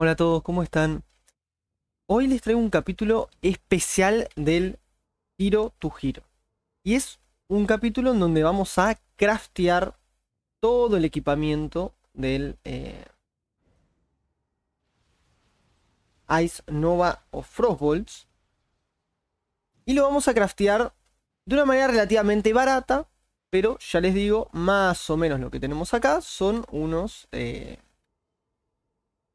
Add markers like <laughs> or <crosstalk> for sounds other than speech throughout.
Hola a todos, ¿cómo están? Hoy les traigo un capítulo especial del Giro tu Giro. Y es un capítulo en donde vamos a craftear todo el equipamiento del eh, Ice Nova o Frostbolts. Y lo vamos a craftear de una manera relativamente barata, pero ya les digo, más o menos lo que tenemos acá son unos... Eh,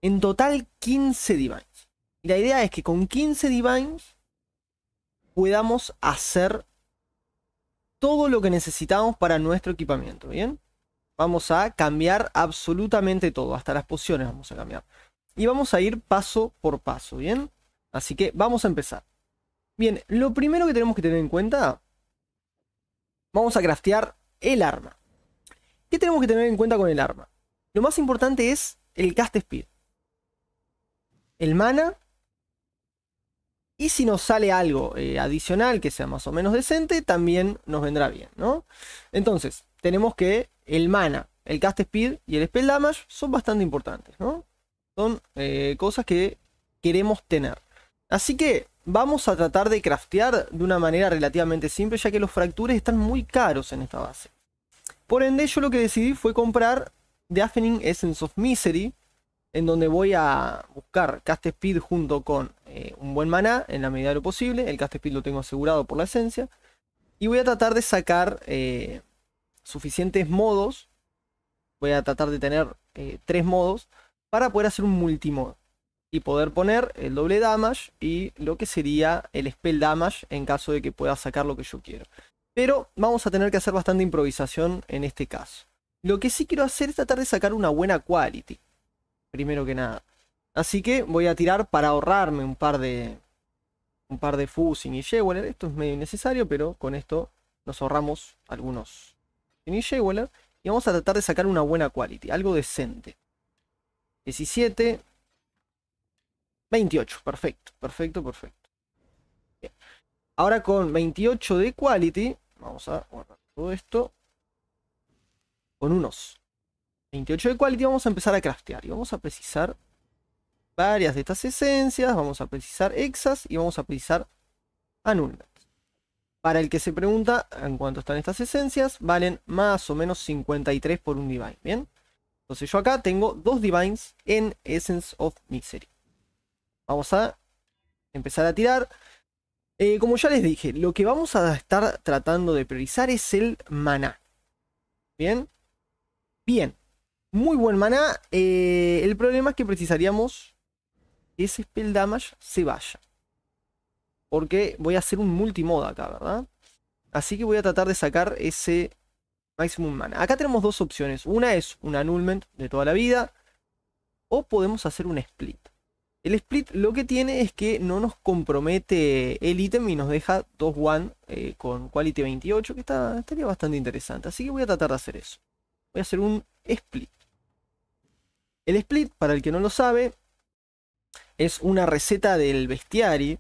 en total 15 divines. Y la idea es que con 15 divines podamos hacer todo lo que necesitamos para nuestro equipamiento, ¿bien? Vamos a cambiar absolutamente todo, hasta las pociones vamos a cambiar. Y vamos a ir paso por paso, ¿bien? Así que vamos a empezar. Bien, lo primero que tenemos que tener en cuenta, vamos a craftear el arma. ¿Qué tenemos que tener en cuenta con el arma? Lo más importante es el cast speed el mana. Y si nos sale algo eh, adicional que sea más o menos decente, también nos vendrá bien, Entonces, tenemos que el mana, el cast speed y el spell damage son bastante importantes, ¿no? Son eh, cosas que queremos tener. Así que vamos a tratar de craftear de una manera relativamente simple, ya que los fractures están muy caros en esta base. Por ende, yo lo que decidí fue comprar The Essence of Misery, en donde voy a buscar cast speed junto con eh, un buen maná en la medida de lo posible. El cast speed lo tengo asegurado por la esencia. Y voy a tratar de sacar eh, suficientes modos. Voy a tratar de tener eh, tres modos para poder hacer un multimodo. Y poder poner el doble damage y lo que sería el spell damage en caso de que pueda sacar lo que yo quiero. Pero vamos a tener que hacer bastante improvisación en este caso. Lo que sí quiero hacer es tratar de sacar una buena quality primero que nada. Así que voy a tirar para ahorrarme un par de un par de fusing y Jeweler. Esto es medio innecesario, pero con esto nos ahorramos algunos y Y vamos a tratar de sacar una buena quality, algo decente. 17, 28, perfecto, perfecto, perfecto. Ahora con 28 de quality, vamos a ahorrar todo esto. Con unos 28 de quality vamos a empezar a craftear y vamos a precisar varias de estas esencias, vamos a precisar hexas. y vamos a precisar anulas. Para el que se pregunta en cuánto están estas esencias, valen más o menos 53 por un divine, ¿bien? Entonces yo acá tengo dos divines en Essence of Misery. Vamos a empezar a tirar. Eh, como ya les dije, lo que vamos a estar tratando de priorizar es el maná. ¿Bien? Bien, muy buen mana. Eh, el problema es que precisaríamos que ese spell damage se vaya. Porque voy a hacer un multimoda acá, ¿verdad? Así que voy a tratar de sacar ese maximum mana. Acá tenemos dos opciones. Una es un annulment de toda la vida. O podemos hacer un split. El split lo que tiene es que no nos compromete el ítem y nos deja 2-1 eh, con quality 28, que está, estaría bastante interesante. Así que voy a tratar de hacer eso. Voy a hacer un split. El split, para el que no lo sabe, es una receta del bestiari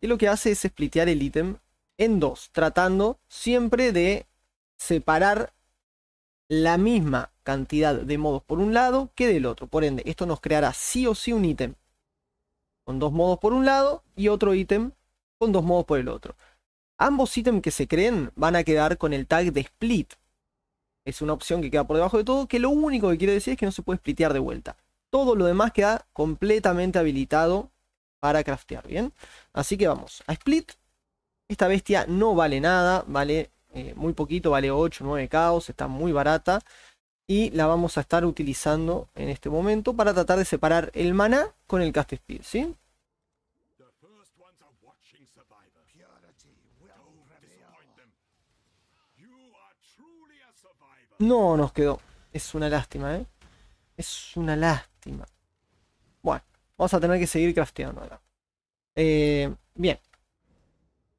y lo que hace es splitear el ítem en dos, tratando siempre de separar la misma cantidad de modos por un lado que del otro. Por ende, esto nos creará sí o sí un ítem con dos modos por un lado y otro ítem con dos modos por el otro. Ambos ítems que se creen van a quedar con el tag de split, es una opción que queda por debajo de todo, que lo único que quiere decir es que no se puede splitear de vuelta. Todo lo demás queda completamente habilitado para craftear, ¿bien? Así que vamos a split. Esta bestia no vale nada, vale eh, muy poquito, vale 8, 9 caos, está muy barata. Y la vamos a estar utilizando en este momento para tratar de separar el mana con el cast speed, ¿sí? No nos quedó. Es una lástima, ¿eh? Es una lástima. Bueno, vamos a tener que seguir crafteando eh, bien.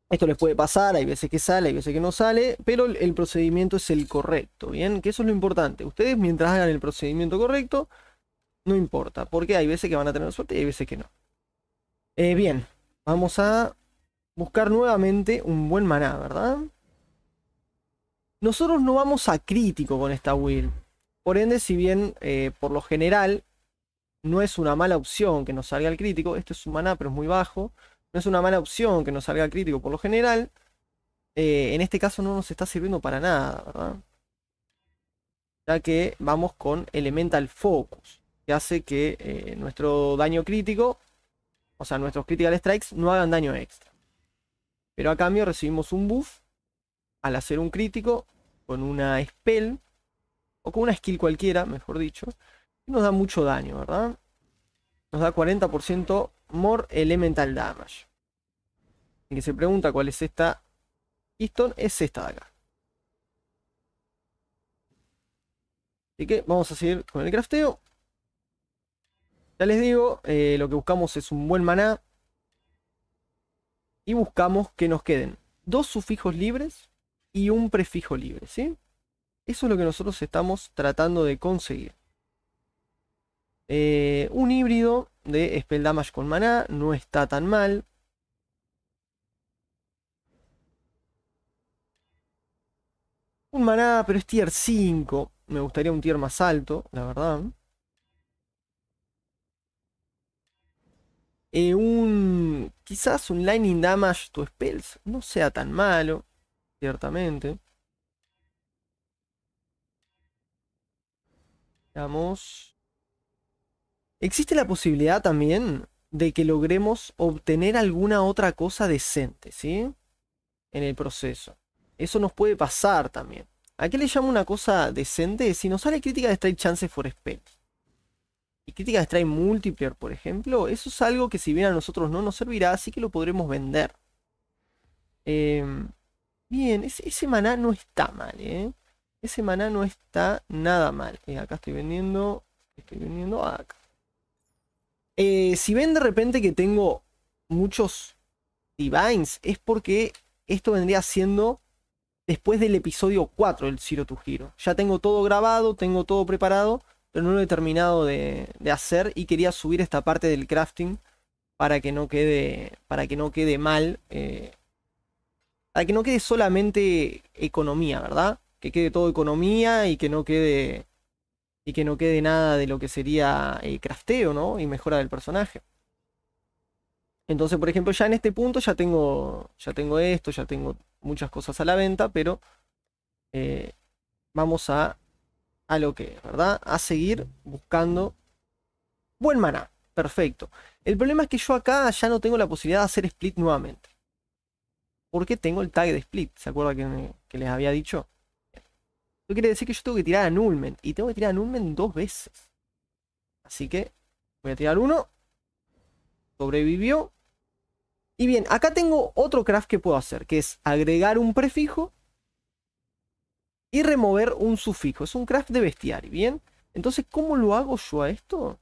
Esto les puede pasar, hay veces que sale, hay veces que no sale, pero el procedimiento es el correcto, ¿bien? Que eso es lo importante. Ustedes mientras hagan el procedimiento correcto, no importa, porque hay veces que van a tener suerte y hay veces que no. Eh, bien, vamos a buscar nuevamente un buen maná, ¿verdad? Nosotros no vamos a crítico con esta build. Por ende, si bien eh, por lo general no es una mala opción que nos salga al crítico, esto es un maná pero es muy bajo, no es una mala opción que nos salga el crítico por lo general, eh, en este caso no nos está sirviendo para nada, ¿verdad? Ya que vamos con Elemental Focus, que hace que eh, nuestro daño crítico, o sea, nuestros Critical Strikes no hagan daño extra. Pero a cambio recibimos un buff al hacer un crítico con una spell o con una skill cualquiera, mejor dicho, nos da mucho daño, ¿verdad? Nos da 40% more elemental damage. Y que se pregunta cuál es esta Easton es esta de acá. Así que vamos a seguir con el crafteo. Ya les digo, eh, lo que buscamos es un buen maná. Y buscamos que nos queden dos sufijos libres y un prefijo libre, ¿sí? Eso es lo que nosotros estamos tratando de conseguir. Eh, un híbrido de Spell Damage con maná no está tan mal. Un maná, pero es tier 5. Me gustaría un tier más alto, la verdad. Eh, un. Quizás un Lightning Damage to Spells no sea tan malo ciertamente. vamos Existe la posibilidad también de que logremos obtener alguna otra cosa decente, ¿sí? En el proceso. Eso nos puede pasar también. ¿A qué le llamo una cosa decente? Si nos sale crítica de strike chances for spell. Y crítica de strike multiplier, por ejemplo, eso es algo que si bien a nosotros no nos servirá, así que lo podremos vender. Eh, Bien, ese, maná no está mal, ¿eh? Ese maná no está nada mal. Eh, acá estoy vendiendo... Estoy vendiendo acá. Eh, si ven de repente que tengo muchos divines, es porque esto vendría siendo después del episodio 4 del Ciro tu Hero. Ya tengo todo grabado, tengo todo preparado, pero no lo he terminado de, hacer y quería subir esta parte del crafting para que no quede, para que no quede mal. Eh, para que no quede solamente economía, ¿verdad? Que quede todo economía y que no quede y que no quede nada de lo que sería eh, crafteo, ¿no? Y mejora del personaje. Entonces, por ejemplo, ya en este punto ya tengo ya tengo esto, ya tengo muchas cosas a la venta, pero eh, vamos a lo que ¿verdad? A seguir buscando buen maná. Perfecto. El problema es que yo acá ya no tengo la posibilidad de hacer split nuevamente porque tengo el tag de split. ¿Se acuerda que, les había dicho? Eso quiere decir que yo tengo que tirar anulmen Y tengo que tirar anulmen dos veces. Así que voy a tirar uno. Sobrevivió. Y bien, acá tengo otro craft que puedo hacer, que es agregar un prefijo y remover un sufijo. Es un craft de bestiario, ¿bien? Entonces, ¿cómo lo hago yo a esto?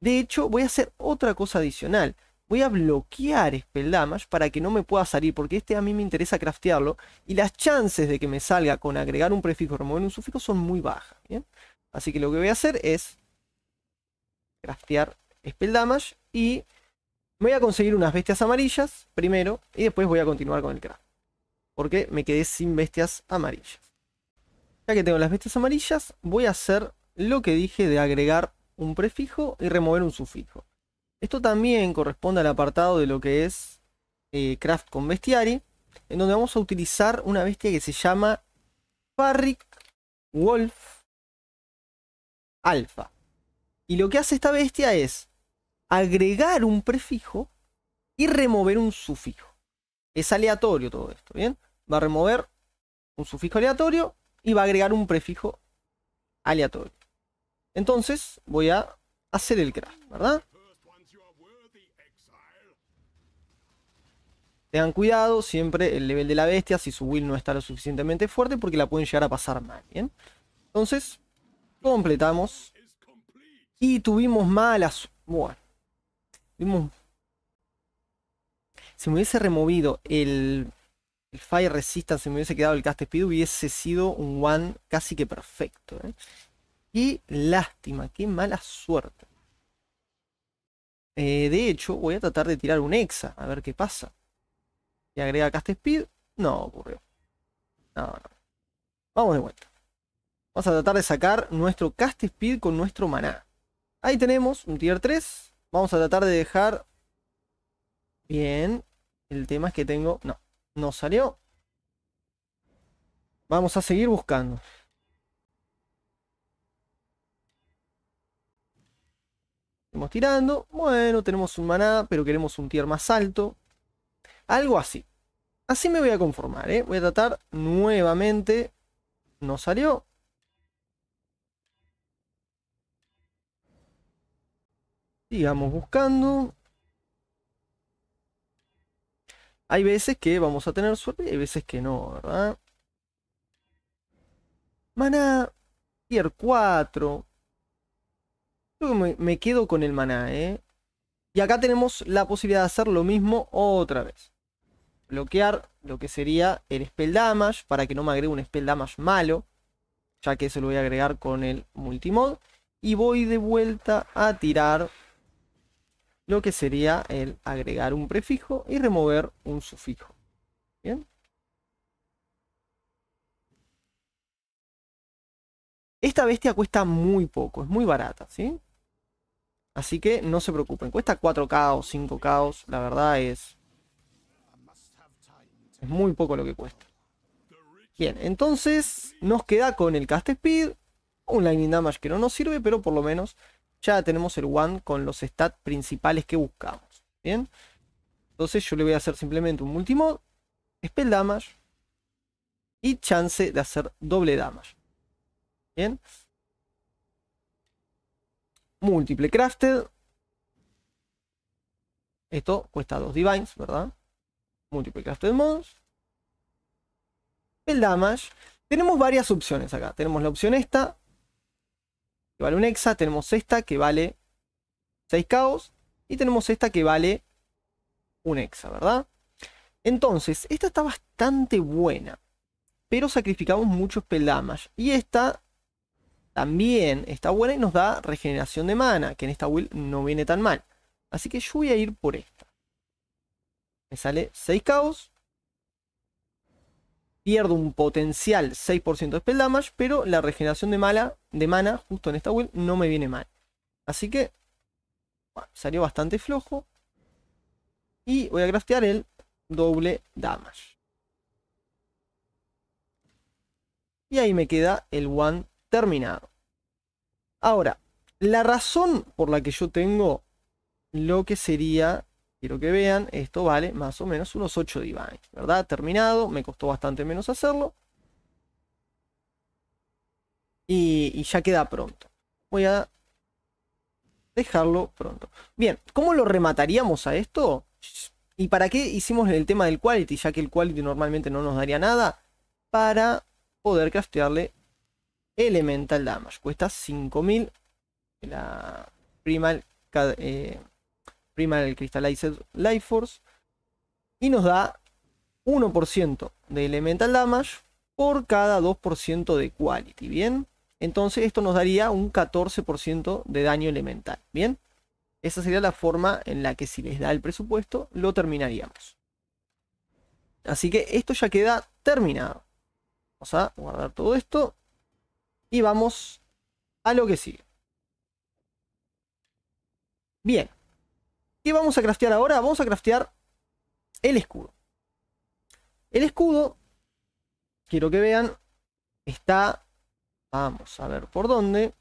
De hecho, voy a hacer otra cosa adicional voy a bloquear spell damage para que no me pueda salir, porque este a mí me interesa craftearlo y las chances de que me salga con agregar un prefijo o remover un sufijo son muy bajas, Así que lo que voy a hacer es craftear spell damage y me voy a conseguir unas bestias amarillas primero y después voy a continuar con el craft. Porque me quedé sin bestias amarillas. Ya que tengo las bestias amarillas, voy a hacer lo que dije de agregar un prefijo y remover un sufijo. Esto también corresponde al apartado de lo que es eh, Craft con Bestiari, en donde vamos a utilizar una bestia que se llama Farric Wolf Alpha. Y lo que hace esta bestia es agregar un prefijo y remover un sufijo. Es aleatorio todo esto, ¿bien? Va a remover un sufijo aleatorio y va a agregar un prefijo aleatorio. Entonces voy a hacer el craft, ¿verdad? Tengan cuidado siempre el nivel de la bestia si su will no está lo suficientemente fuerte porque la pueden llegar a pasar mal, ¿bien? Entonces, completamos. Y tuvimos malas... Bueno, tuvimos... Si me hubiese removido el, Fire Resistance, si me hubiese quedado el Cast Speed, hubiese sido un one casi que perfecto. ¿eh? Qué lástima, qué mala suerte. Eh, de hecho, voy a tratar de tirar un hexa, a ver qué pasa y agrega cast speed, no ocurrió. No, no. Vamos de vuelta. Vamos a tratar de sacar nuestro cast speed con nuestro maná. Ahí tenemos un tier 3. Vamos a tratar de dejar... Bien. El tema es que tengo... No, no salió. Vamos a seguir buscando. Seguimos tirando. Bueno, tenemos un maná, pero queremos un tier más alto. Algo así. Así me voy a conformar, ¿eh? Voy a tratar nuevamente. No salió. Sigamos buscando. Hay veces que vamos a tener suerte y hay veces que no, ¿verdad? mana tier 4. Creo me, quedo con el mana ¿eh? Y acá tenemos la posibilidad de hacer lo mismo otra vez bloquear lo que sería el spell damage para que no me agregue un spell damage malo, ya que eso lo voy a agregar con el multimod. Y voy de vuelta a tirar lo que sería el agregar un prefijo y remover un sufijo. Bien. Esta bestia cuesta muy poco, es muy barata, ¿sí? Así que no se preocupen, cuesta 4K o 5K, la verdad es muy poco lo que cuesta. Bien, entonces nos queda con el Cast Speed, un Lightning Damage que no nos sirve, pero por lo menos ya tenemos el One con los stats principales que buscamos. Bien, entonces yo le voy a hacer simplemente un Multimod, Spell Damage y chance de hacer doble damage. Bien, múltiple Crafted. Esto cuesta dos Divines, ¿verdad? Multiple Crafted mons El damage. Tenemos varias opciones acá. Tenemos la opción esta, que vale un hexa. Tenemos esta, que vale 6 caos. Y tenemos esta, que vale un hexa, ¿verdad? Entonces, esta está bastante buena. Pero sacrificamos mucho spell damage. Y esta también está buena y nos da regeneración de mana. Que en esta build no viene tan mal. Así que yo voy a ir por esta sale 6 caos. Pierdo un potencial 6% de spell damage, pero la regeneración de, mala, de mana justo en esta build no me viene mal. Así que salió bastante flojo. Y voy a craftear el doble damage. Y ahí me queda el one terminado. Ahora, la razón por la que yo tengo lo que sería quiero que vean, esto vale más o menos unos 8 divines, ¿verdad? Terminado, me costó bastante menos hacerlo. Y, ya queda pronto. Voy a dejarlo pronto. Bien, ¿cómo lo remataríamos a esto? ¿Y para qué hicimos el tema del quality? Ya que el quality normalmente no nos daría nada. Para poder craftearle elemental damage. Cuesta 5000 la primal eh, prima del Crystallized Life Force. Y nos da 1% de Elemental Damage por cada 2% de Quality, ¿bien? Entonces esto nos daría un 14% de daño elemental, ¿bien? Esa sería la forma en la que si les da el presupuesto, lo terminaríamos. Así que esto ya queda terminado. Vamos a guardar todo esto. Y vamos a lo que sigue. Bien, ¿Qué vamos a craftear ahora? Vamos a craftear el escudo. El escudo, quiero que vean, está... Vamos a ver por dónde.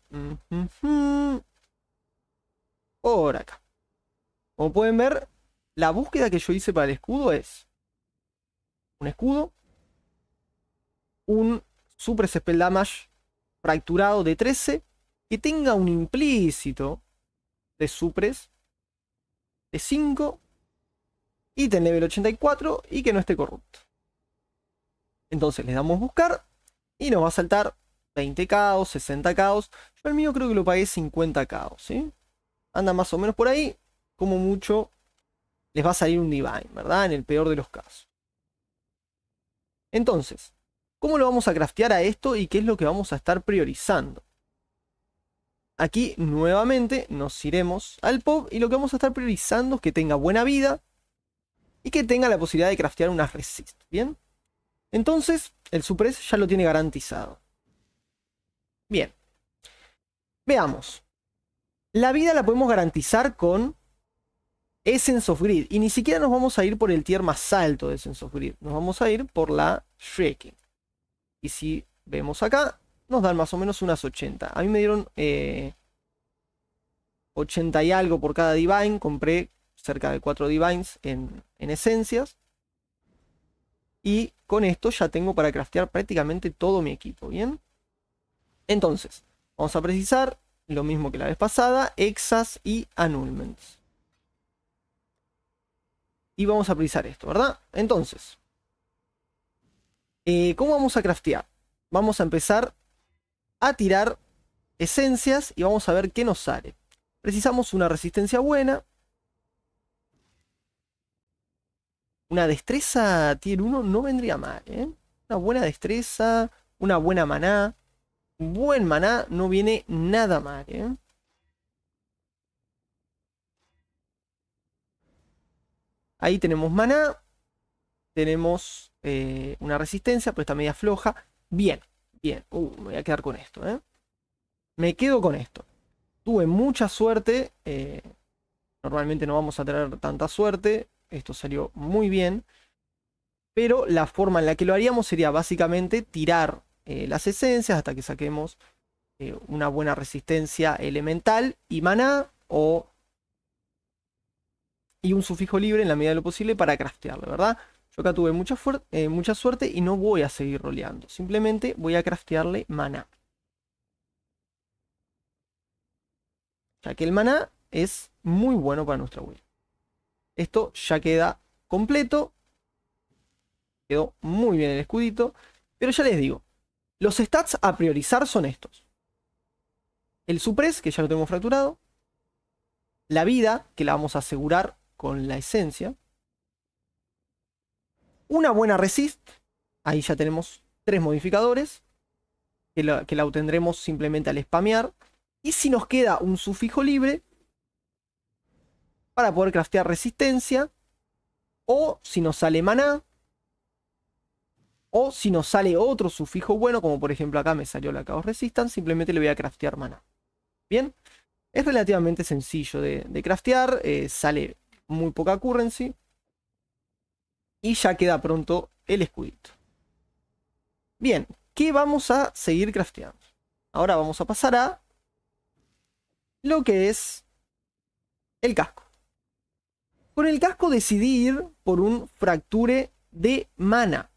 Por acá. Como pueden ver, la búsqueda que yo hice para el escudo es un escudo, un Supres Spell Damage fracturado de 13 que tenga un implícito de supres de 5, ítem level 84 y que no esté corrupto. Entonces le damos buscar y nos va a saltar 20 k 60 k Yo el mío creo que lo pagué 50 k ¿sí? Anda más o menos por ahí, como mucho les va a salir un divine, ¿verdad? En el peor de los casos. Entonces, ¿cómo lo vamos a craftear a esto y qué es lo que vamos a estar priorizando? Aquí nuevamente nos iremos al pop y lo que vamos a estar priorizando es que tenga buena vida y que tenga la posibilidad de craftear una resist, ¿bien? Entonces, el supres ya lo tiene garantizado. Bien. Veamos. La vida la podemos garantizar con Essence of Grid. Y ni siquiera nos vamos a ir por el tier más alto de Essence of Grid. Nos vamos a ir por la Shaking. Y si vemos acá, nos dan más o menos unas 80. A mí me dieron 80 eh, y algo por cada Divine. Compré cerca de 4 Divines en, esencias. Y con esto ya tengo para craftear prácticamente todo mi equipo, ¿bien? Entonces, vamos a precisar lo mismo que la vez pasada, exas y annulments. Y vamos a precisar esto, ¿verdad? Entonces, eh, ¿cómo vamos a craftear? Vamos a empezar a tirar esencias y vamos a ver qué nos sale. Precisamos una resistencia buena. Una destreza tier 1 no vendría mal. ¿eh? Una buena destreza, una buena maná. Un buen maná no viene nada mal. ¿eh? Ahí tenemos maná. Tenemos eh, una resistencia, pero está media floja. Bien, Bien, uh, me voy a quedar con esto, ¿eh? Me quedo con esto. Tuve mucha suerte. Eh, normalmente no vamos a tener tanta suerte. Esto salió muy bien. Pero la forma en la que lo haríamos sería básicamente tirar eh, las esencias hasta que saquemos una buena resistencia elemental y maná o y un sufijo libre en la medida de lo posible para craftearlo, ¿verdad? Yo acá tuve eh, mucha, suerte y no voy a seguir roleando. Simplemente voy a craftearle maná. Ya que el maná es muy bueno para nuestra build. Esto ya queda completo. Quedó muy bien el escudito. Pero ya les digo, los stats a priorizar son estos. El supres, que ya lo tenemos fracturado. La vida, que la vamos a asegurar con la esencia una buena resist. Ahí ya tenemos tres modificadores que la, obtendremos simplemente al spamear. Y si nos queda un sufijo libre para poder craftear resistencia. O si nos sale maná. O si nos sale otro sufijo bueno, como por ejemplo acá me salió la Chaos Resistance, simplemente le voy a craftear maná. Bien, es relativamente sencillo de, craftear, eh, sale muy poca currency. Y ya queda pronto el escudito. Bien, ¿qué vamos a seguir crafteando? Ahora vamos a pasar a lo que es el casco. Con el casco decidí ir por un fracture de mana.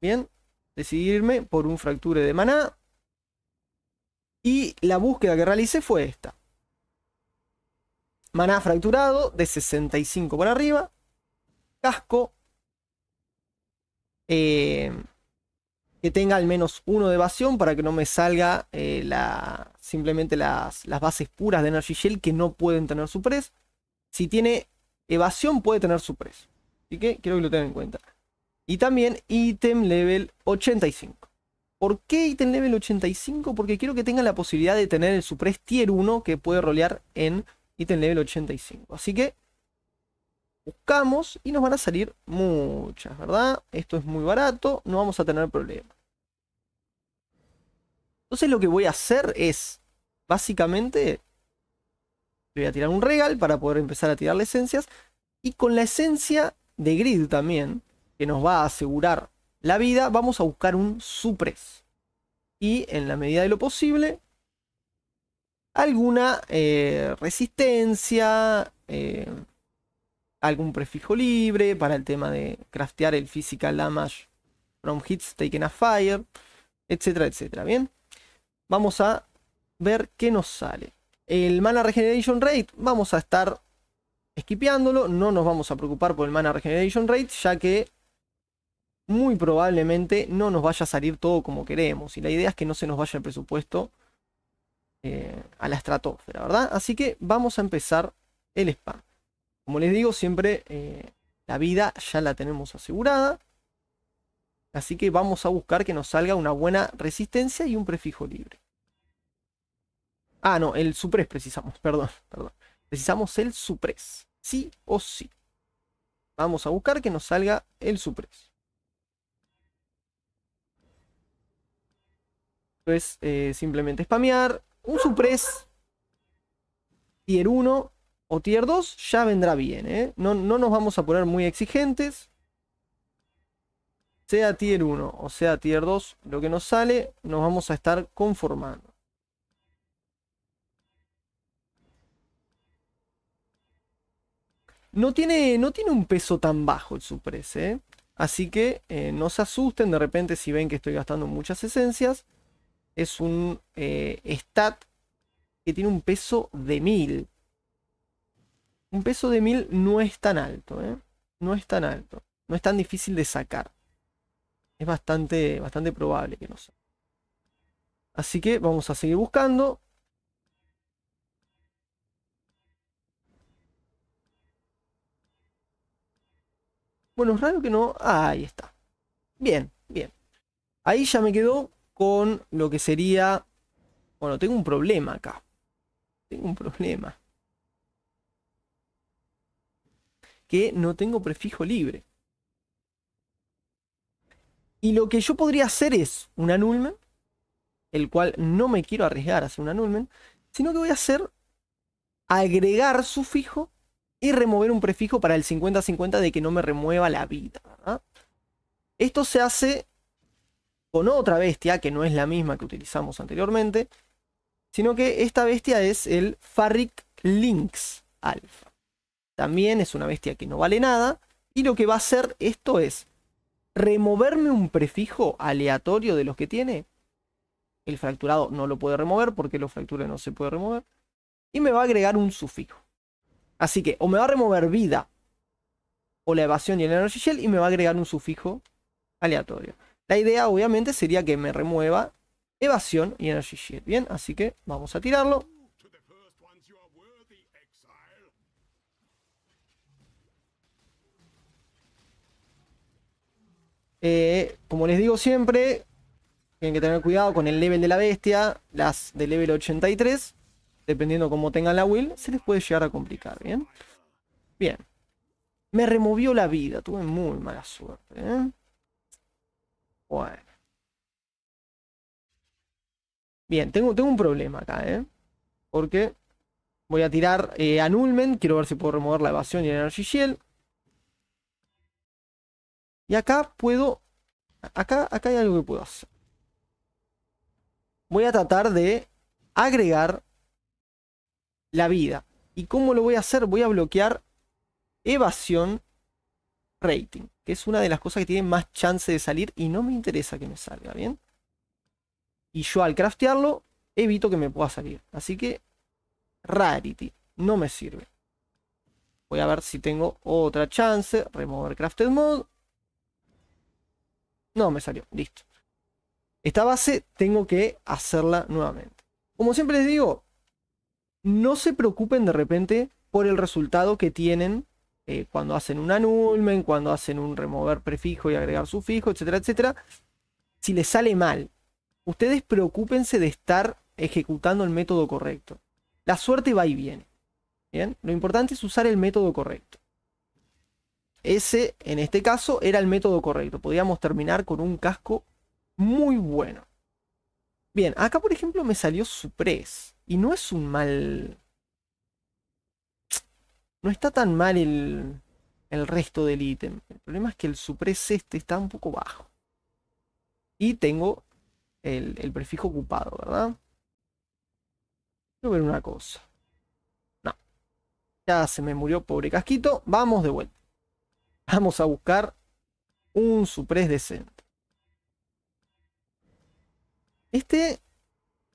Bien, decidirme por un fracture de maná. Y la búsqueda que realicé fue esta. Maná fracturado de 65 por arriba. Casco eh, que tenga al menos uno de evasión para que no me salga eh, la, simplemente las, las, bases puras de Energy Shell que no pueden tener supres. Si tiene evasión puede tener supres. Así que quiero que lo tengan en cuenta. Y también ítem level 85. ¿Por qué ítem level 85? Porque quiero que tenga la posibilidad de tener el supres tier 1 que puede rolear en ítem level 85. Así que buscamos y nos van a salir muchas, ¿verdad? Esto es muy barato, no vamos a tener problema. Entonces lo que voy a hacer es, básicamente, voy a tirar un regal para poder empezar a tirarle esencias. Y con la esencia de grid también, que nos va a asegurar la vida, vamos a buscar un supres. Y en la medida de lo posible, alguna eh, resistencia, eh, algún prefijo libre para el tema de craftear el physical damage from hits taken a fire, etcétera, etcétera. Bien, vamos a ver qué nos sale. El mana regeneration rate, vamos a estar esquipeándolo, no nos vamos a preocupar por el mana regeneration rate, ya que muy probablemente no nos vaya a salir todo como queremos. Y la idea es que no se nos vaya el presupuesto eh, a la estratosfera, ¿verdad? Así que vamos a empezar el spam. Como les digo, siempre eh, la vida ya la tenemos asegurada. Así que vamos a buscar que nos salga una buena resistencia y un prefijo libre. Ah, no, el suprés precisamos, <laughs> perdón, perdón. Precisamos el suprés. sí o sí. Vamos a buscar que nos salga el suprés. Entonces, eh, simplemente spamear. Un supres tier 1 o tier 2 ya vendrá bien. ¿eh? No, no nos vamos a poner muy exigentes. Sea tier 1 o sea tier 2, lo que nos sale, nos vamos a estar conformando. No tiene, no tiene un peso tan bajo el Supres, ¿eh? Así que eh, no se asusten de repente si ven que estoy gastando muchas esencias. Es un stat que tiene un peso de 1000. Un peso de 1000 no es tan alto, ¿eh? No es tan alto. No es tan difícil de sacar. Es bastante, bastante probable que no sea. Así que vamos a seguir buscando. Bueno, es raro que no... Ah, ahí está. Bien, bien. Ahí ya me quedo con lo que sería... Bueno, tengo un problema acá. Tengo un problema. que no tengo prefijo libre. Y lo que yo podría hacer es un anulmen el cual no me quiero arriesgar a hacer un anulmen sino que voy a hacer agregar sufijo y remover un prefijo para el 50-50 de que no me remueva la vida. ¿ah? Esto se hace con otra bestia que no es la misma que utilizamos anteriormente, sino que esta bestia es el Farric Lynx Alpha. También es una bestia que no vale nada. Y lo que va a hacer esto es removerme un prefijo aleatorio de los que tiene. El fracturado no lo puede remover porque los fractura no se puede remover. Y me va a agregar un sufijo. Así que o me va a remover vida o la evasión y el energy shell y me va a agregar un sufijo aleatorio. La idea obviamente sería que me remueva evasión y energy shield. Bien, así que vamos a tirarlo. Eh, como les digo siempre, tienen que tener cuidado con el level de la bestia. Las de level 83, dependiendo cómo tengan la will, se les puede llegar a complicar, ¿bien? Bien. Me removió la vida, tuve muy mala suerte, ¿eh? Bueno. Bien, tengo, tengo un problema acá, ¿eh? Porque voy a tirar eh, Anulmen, quiero ver si puedo remover la evasión y el Energy Shield. Y acá puedo... Acá, acá hay algo que puedo hacer. Voy a tratar de agregar la vida. ¿Y cómo lo voy a hacer? Voy a bloquear evasión rating, que es una de las cosas que tiene más chance de salir y no me interesa que me salga, ¿bien? Y yo al craftearlo evito que me pueda salir. Así que rarity no me sirve. Voy a ver si tengo otra chance. Remover crafted mode. No, me salió. Listo. Esta base tengo que hacerla nuevamente. Como siempre les digo, no se preocupen de repente por el resultado que tienen eh, cuando hacen un anulmen, cuando hacen un remover prefijo y agregar sufijo, etcétera, etcétera. Si les sale mal, ustedes preocúpense de estar ejecutando el método correcto. La suerte va y viene. ¿Bien? Lo importante es usar el método correcto. Ese, en este caso, era el método correcto. Podíamos terminar con un casco muy bueno. Bien, acá por ejemplo me salió Supres. Y no es un mal... No está tan mal el, resto del ítem. El problema es que el Supres este está un poco bajo. Y tengo el, el prefijo ocupado, ¿verdad? Quiero ver una cosa. No. Ya se me murió pobre casquito. Vamos de vuelta. Vamos a buscar un Supres decente. Este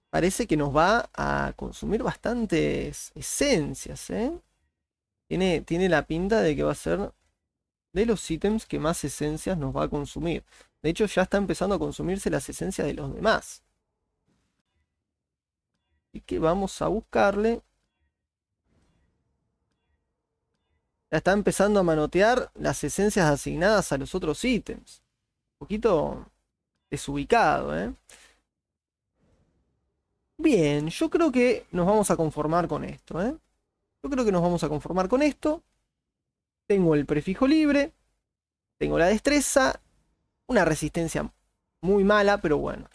parece que nos va a consumir bastantes esencias, ¿eh? Tiene, tiene la pinta de que va a ser de los ítems que más esencias nos va a consumir. De hecho, ya está empezando a consumirse las esencias de los demás. Así que vamos a buscarle está empezando a manotear las esencias asignadas a los otros ítems. Un poquito desubicado, ¿eh? Bien, yo creo que nos vamos a conformar con esto, ¿eh? Yo creo que nos vamos a conformar con esto. Tengo el prefijo libre. Tengo la destreza. Una resistencia muy mala, pero bueno.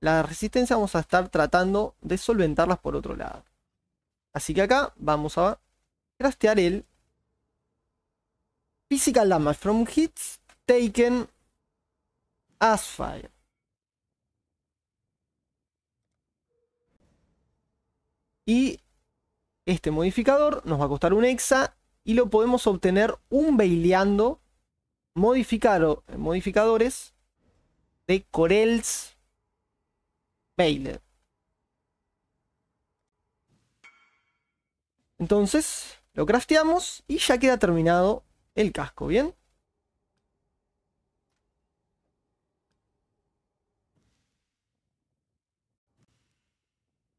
La resistencia vamos a estar tratando de solventarlas por otro lado. Así que acá vamos a trastear el Physical damage from hits taken as fire. Y este modificador nos va a costar un hexa y lo podemos obtener un baileando modificado, eh, modificadores de Corels Bailer. Entonces lo crafteamos y ya queda terminado el casco, ¿bien?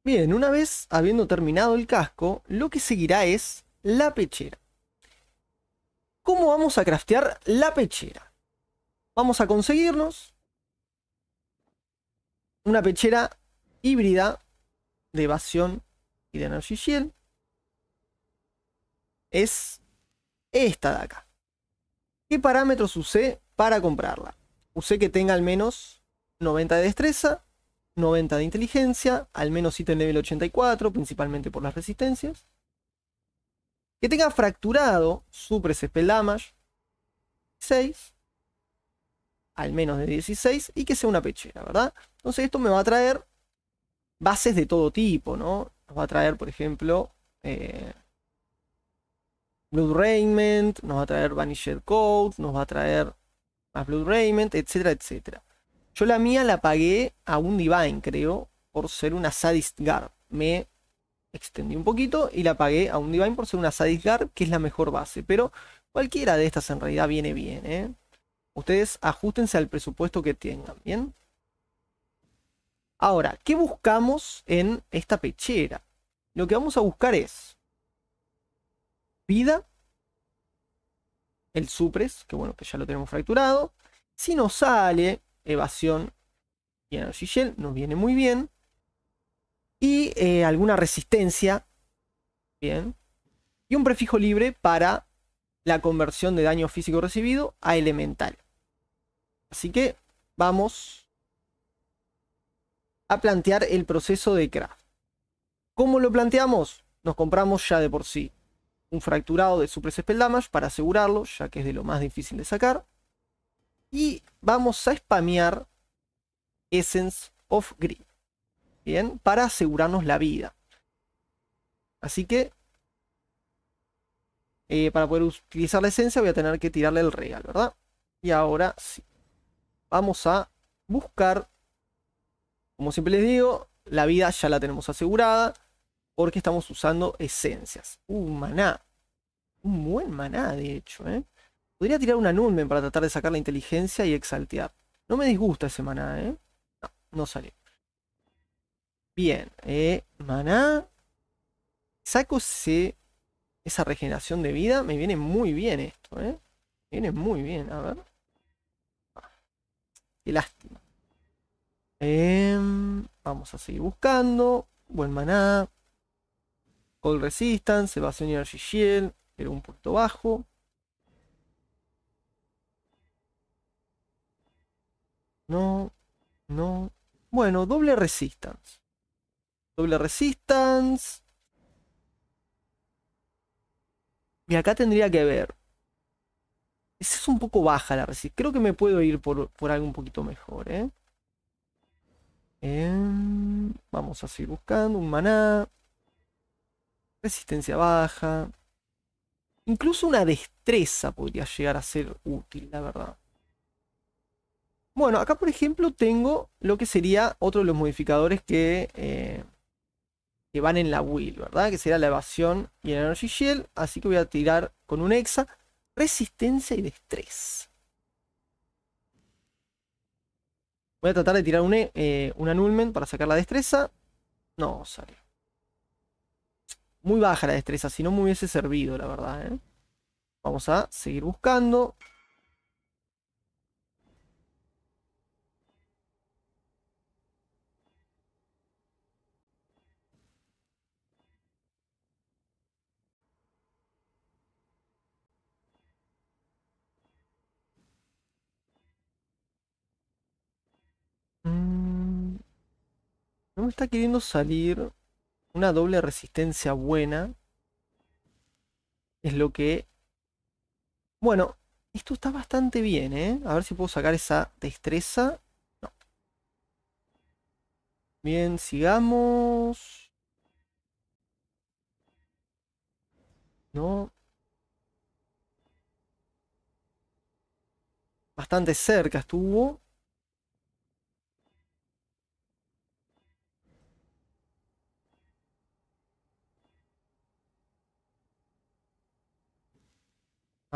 Bien, una vez habiendo terminado el casco, lo que seguirá es la pechera. ¿Cómo vamos a craftear la pechera? Vamos a conseguirnos una pechera híbrida de evasión y de energy shield. Es esta de acá parámetros usé para comprarla? Usé que tenga al menos 90 de destreza, 90 de inteligencia, al menos ítem nivel 84, principalmente por las resistencias. Que tenga fracturado, Super Spell Damage, 6, al menos de 16, y que sea una pechera, ¿verdad? Entonces esto me va a traer bases de todo tipo, ¿no? va a traer, por ejemplo, eh, Blood Raiment, nos va a traer Vanished Code, nos va a traer más Blood Raiment, etcétera, etcétera. Yo la mía la pagué a un Divine, creo, por ser una Sadist Guard. Me extendí un poquito y la pagué a un Divine por ser una Sadist Guard, que es la mejor base. Pero cualquiera de estas en realidad viene bien, ¿eh? Ustedes ajustense al presupuesto que tengan, ¿bien? Ahora, ¿qué buscamos en esta pechera? Lo que vamos a buscar es vida. El Supres, que bueno, que ya lo tenemos fracturado. Si nos sale evasión y Energy Shell, nos viene muy bien. Y eh, alguna resistencia. Bien. Y un prefijo libre para la conversión de daño físico recibido a elemental. Así que vamos a plantear el proceso de craft. ¿Cómo lo planteamos? Nos compramos ya de por sí un fracturado de super Spell Damage para asegurarlo, ya que es de lo más difícil de sacar. Y vamos a spamear Essence of Grid. Bien, para asegurarnos la vida. Así que eh, para poder utilizar la esencia voy a tener que tirarle el regal, ¿verdad? Y ahora sí. Vamos a buscar, como siempre les digo, la vida ya la tenemos asegurada porque estamos usando esencias. Un uh, maná. Un buen maná, de hecho. ¿eh? Podría tirar una Nunmen para tratar de sacar la inteligencia y exaltear. No me disgusta ese maná, ¿eh? No, no salió. Bien, eh, maná. Saco esa regeneración de vida. Me viene muy bien esto, ¿eh? Me viene muy bien, a ver. Ah, qué lástima. Em, vamos a seguir buscando. Buen maná. Cold Resistance, a Energy Shield, pero un punto bajo. No, no. Bueno, doble Resistance. Doble Resistance. Y acá tendría que ver. Esa es un poco baja la resistencia. Creo que me puedo ir por, por algo un poquito mejor, ¿eh? em, vamos a seguir buscando. Un maná. Resistencia baja. Incluso una destreza podría llegar a ser útil, la verdad. Bueno, acá por ejemplo tengo lo que sería otro de los modificadores que, eh, que van en la will, ¿verdad? Que será la evasión y el energy shell. Así que voy a tirar con un hexa. Resistencia y destreza. Voy a tratar de tirar un, eh, un anulment para sacar la destreza. No, salió. Muy baja la destreza, si no me hubiese servido, la verdad. ¿eh? Vamos a seguir buscando. Mm. No me está queriendo salir. Una doble resistencia buena es lo que... Bueno, esto está bastante bien, ¿eh? A ver si puedo sacar esa destreza. No. Bien, sigamos. No. Bastante cerca estuvo.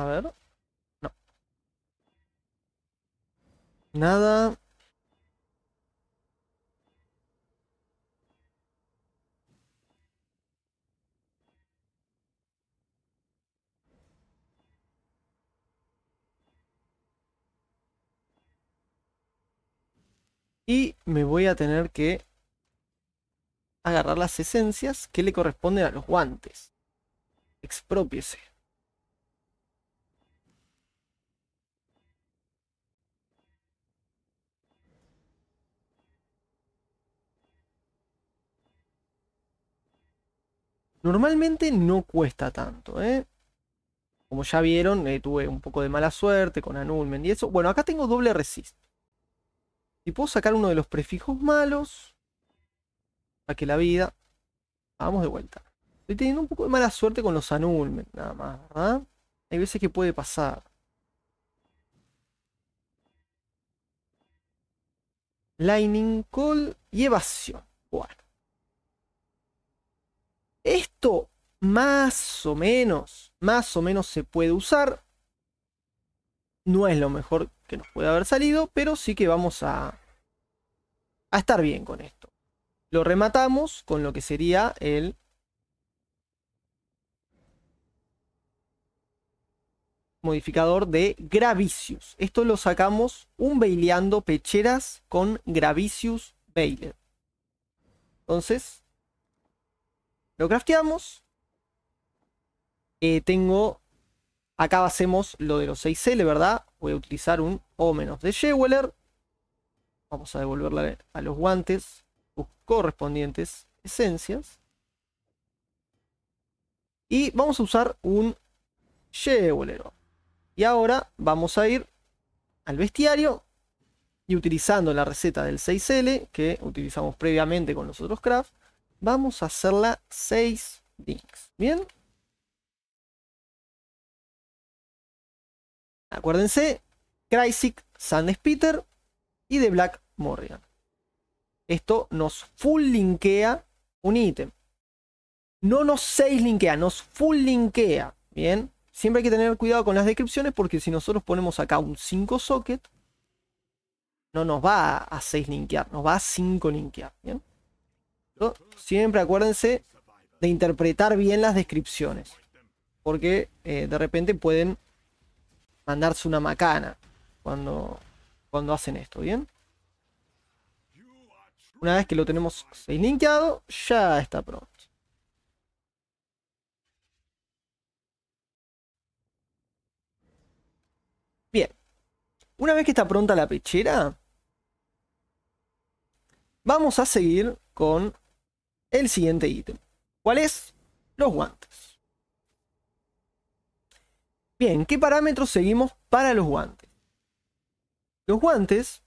A ver. No. Nada. Y me voy a tener que agarrar las esencias que le corresponden a los guantes. Expropiese. Normalmente no cuesta tanto, ¿eh? Como ya vieron, eh, tuve un poco de mala suerte con anulmen y eso. Bueno, acá tengo doble resist. Si puedo sacar uno de los prefijos malos, Para que la vida. Vamos de vuelta. Estoy teniendo un poco de mala suerte con los anulmen nada más, ¿verdad? Hay veces que puede pasar. Lightning Call y evasión. Bueno. Esto más o menos, más o menos se puede usar. No es lo mejor que nos puede haber salido, pero sí que vamos a, a estar bien con esto. Lo rematamos con lo que sería el... modificador de Gravicius. Esto lo sacamos un baileando pecheras con Gravicius Baile. Entonces, lo crafteamos. Eh, tengo... Acá hacemos lo de los 6L, ¿verdad? Voy a utilizar un O menos de Jeweler. Vamos a devolverle a los guantes sus correspondientes esencias. Y vamos a usar un Jeweler. Y ahora vamos a ir al bestiario y utilizando la receta del 6L que utilizamos previamente con los otros crafts, vamos a hacerla 6 links. ¿Bien? Acuérdense, Sand Peter y de Black Morrigan. Esto nos full linkea un ítem. No nos 6 linkea, nos full linkea. Bien, siempre hay que tener cuidado con las descripciones porque si nosotros ponemos acá un 5 socket, no nos va a 6 linkear, nos va a 5 linkear. Bien. Siempre acuérdense de interpretar bien las descripciones. Porque eh, de repente pueden mandarse una macana cuando, cuando hacen esto, ¿bien? Una vez que lo tenemos linkeado, ya está pronto. Bien. Una vez que está pronta la pechera, vamos a seguir con el siguiente ítem. ¿Cuál es? Los guantes. Bien, ¿qué parámetros seguimos para los guantes? Los guantes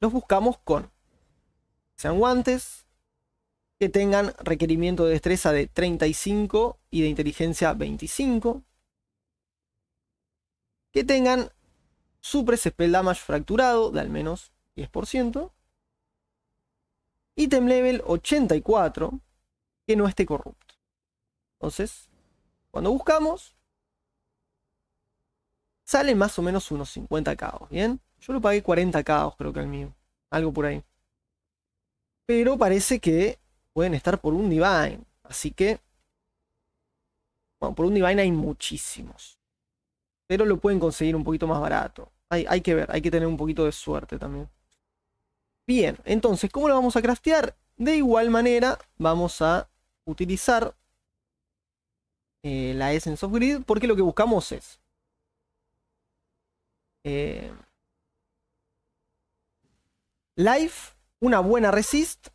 los buscamos con sean guantes que tengan requerimiento de destreza de 35 y de inteligencia 25, que tengan Supres Spell Damage fracturado de al menos 10%, Item level 84 que no esté corrupto. Entonces, cuando buscamos, salen más o menos unos 50 k ¿bien? Yo lo pagué 40 caos creo que al mío, algo por ahí. Pero parece que pueden estar por un divine, así que... Bueno, por un divine hay muchísimos. Pero lo pueden conseguir un poquito más barato. hay que ver, hay que tener un poquito de suerte también. Bien, entonces, ¿cómo lo vamos a craftear? De igual manera, vamos a utilizar eh, la Essence of Grid, porque lo que buscamos es... Eh, life, una buena resist,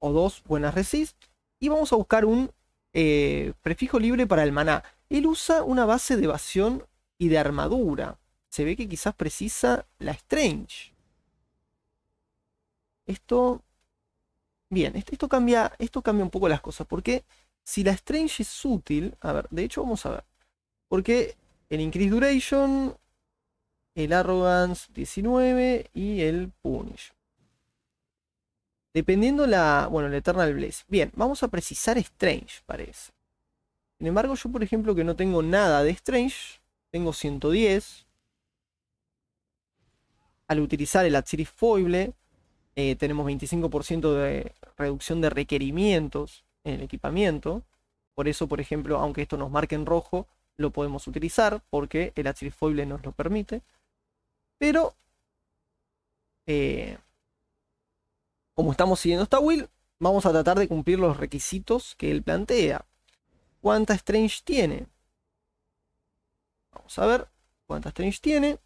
o dos buenas resist, y vamos a buscar un eh, prefijo libre para el maná. Él usa una base de evasión y de armadura. Se ve que quizás precisa la Strange. Esto. Bien, este, esto cambia, esto cambia un poco las cosas. Porque si la Strange es útil. A ver, de hecho, vamos a ver. Porque el Increase Duration, el Arrogance 19 y el Punish. Dependiendo la. Bueno, el Eternal Bless Bien, vamos a precisar Strange, parece. Sin embargo, yo, por ejemplo, que no tengo nada de Strange, tengo 110. Al utilizar el Atsiri Foible, eh, tenemos 25% de reducción de requerimientos en el equipamiento. Por eso, por ejemplo, aunque esto nos marque en rojo, lo podemos utilizar porque el Foible nos lo permite. Pero, eh, como estamos siguiendo esta will, vamos a tratar de cumplir los requisitos que él plantea. ¿Cuánta strange tiene? Vamos a ver cuánta strange tiene.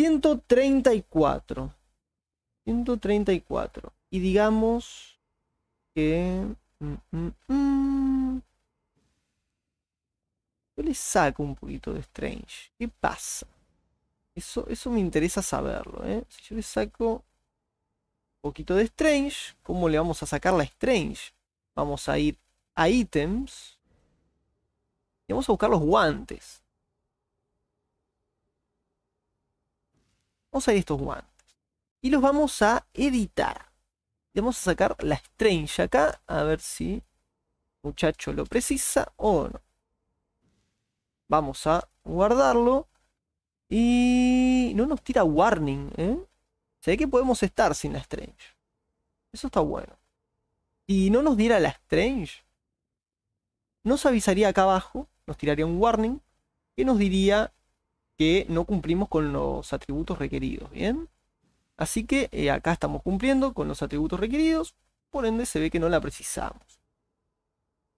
134. 134. Y digamos que... Mm, mm, mm, yo le saco un poquito de Strange. ¿Qué pasa? Eso, eso me interesa saberlo. ¿eh? Si yo le saco un poquito de Strange, ¿cómo le vamos a sacar la Strange? Vamos a ir a ítems. Y vamos a buscar los guantes. Vamos a ir a estos guantes. Y los vamos a editar. Le vamos a sacar la strange acá. A ver si el muchacho lo precisa o no. Vamos a guardarlo. Y no nos tira warning. ¿eh? Se que podemos estar sin la strange. Eso está bueno. Y no nos diera la strange, nos avisaría acá abajo. Nos tiraría un warning. Que nos diría que no cumplimos con los atributos requeridos, ¿bien? Así que eh, acá estamos cumpliendo con los atributos requeridos, por ende se ve que no la precisamos.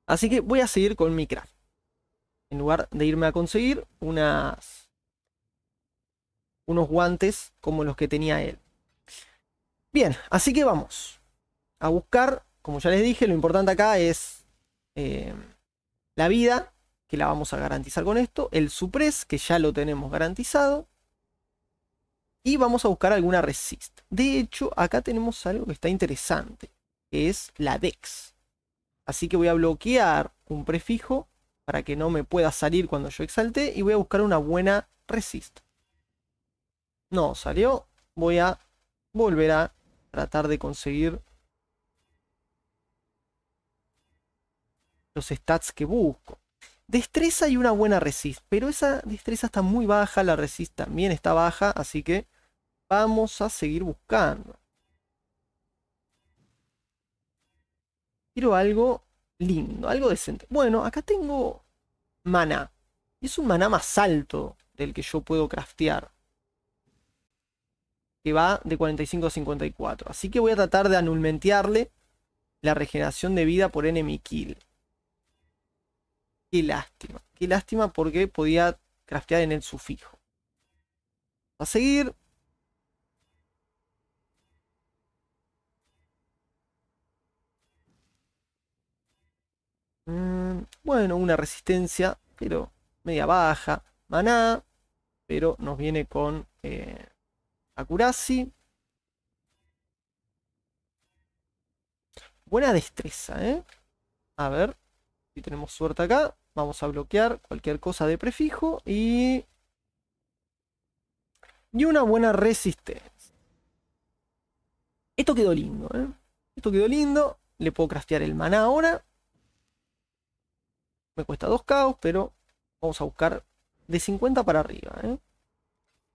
Así que voy a seguir con mi craft. En lugar de irme a conseguir unas, unos guantes como los que tenía él. Bien, así que vamos a buscar, como ya les dije, lo importante acá es eh, la vida que la vamos a garantizar con esto. El Supress. que ya lo tenemos garantizado. Y vamos a buscar alguna resist. De hecho, acá tenemos algo que está interesante, que es la dex. Así que voy a bloquear un prefijo para que no me pueda salir cuando yo exalte. Y voy a buscar una buena resist. No, salió. Voy a volver a tratar de conseguir los stats que busco. Destreza y una buena resist. Pero esa destreza está muy baja, la resist también está baja, así que vamos a seguir buscando. Quiero algo lindo, algo decente. Bueno, acá tengo mana. Es un mana más alto del que yo puedo craftear. Que va de 45 a 54. Así que voy a tratar de anulmentearle la regeneración de vida por enemy kill. Qué lástima. Qué lástima porque podía craftear en el sufijo. A seguir. Mm, bueno, una resistencia, pero media baja. Maná, pero nos viene con eh, Buena destreza, ¿eh? A ver si tenemos suerte acá. Vamos a bloquear cualquier cosa de prefijo y... Y una buena resistencia. Esto quedó lindo, ¿eh? Esto quedó lindo. Le puedo craftear el maná ahora. Me cuesta dos caos, pero vamos a buscar de 50 para arriba, ¿eh?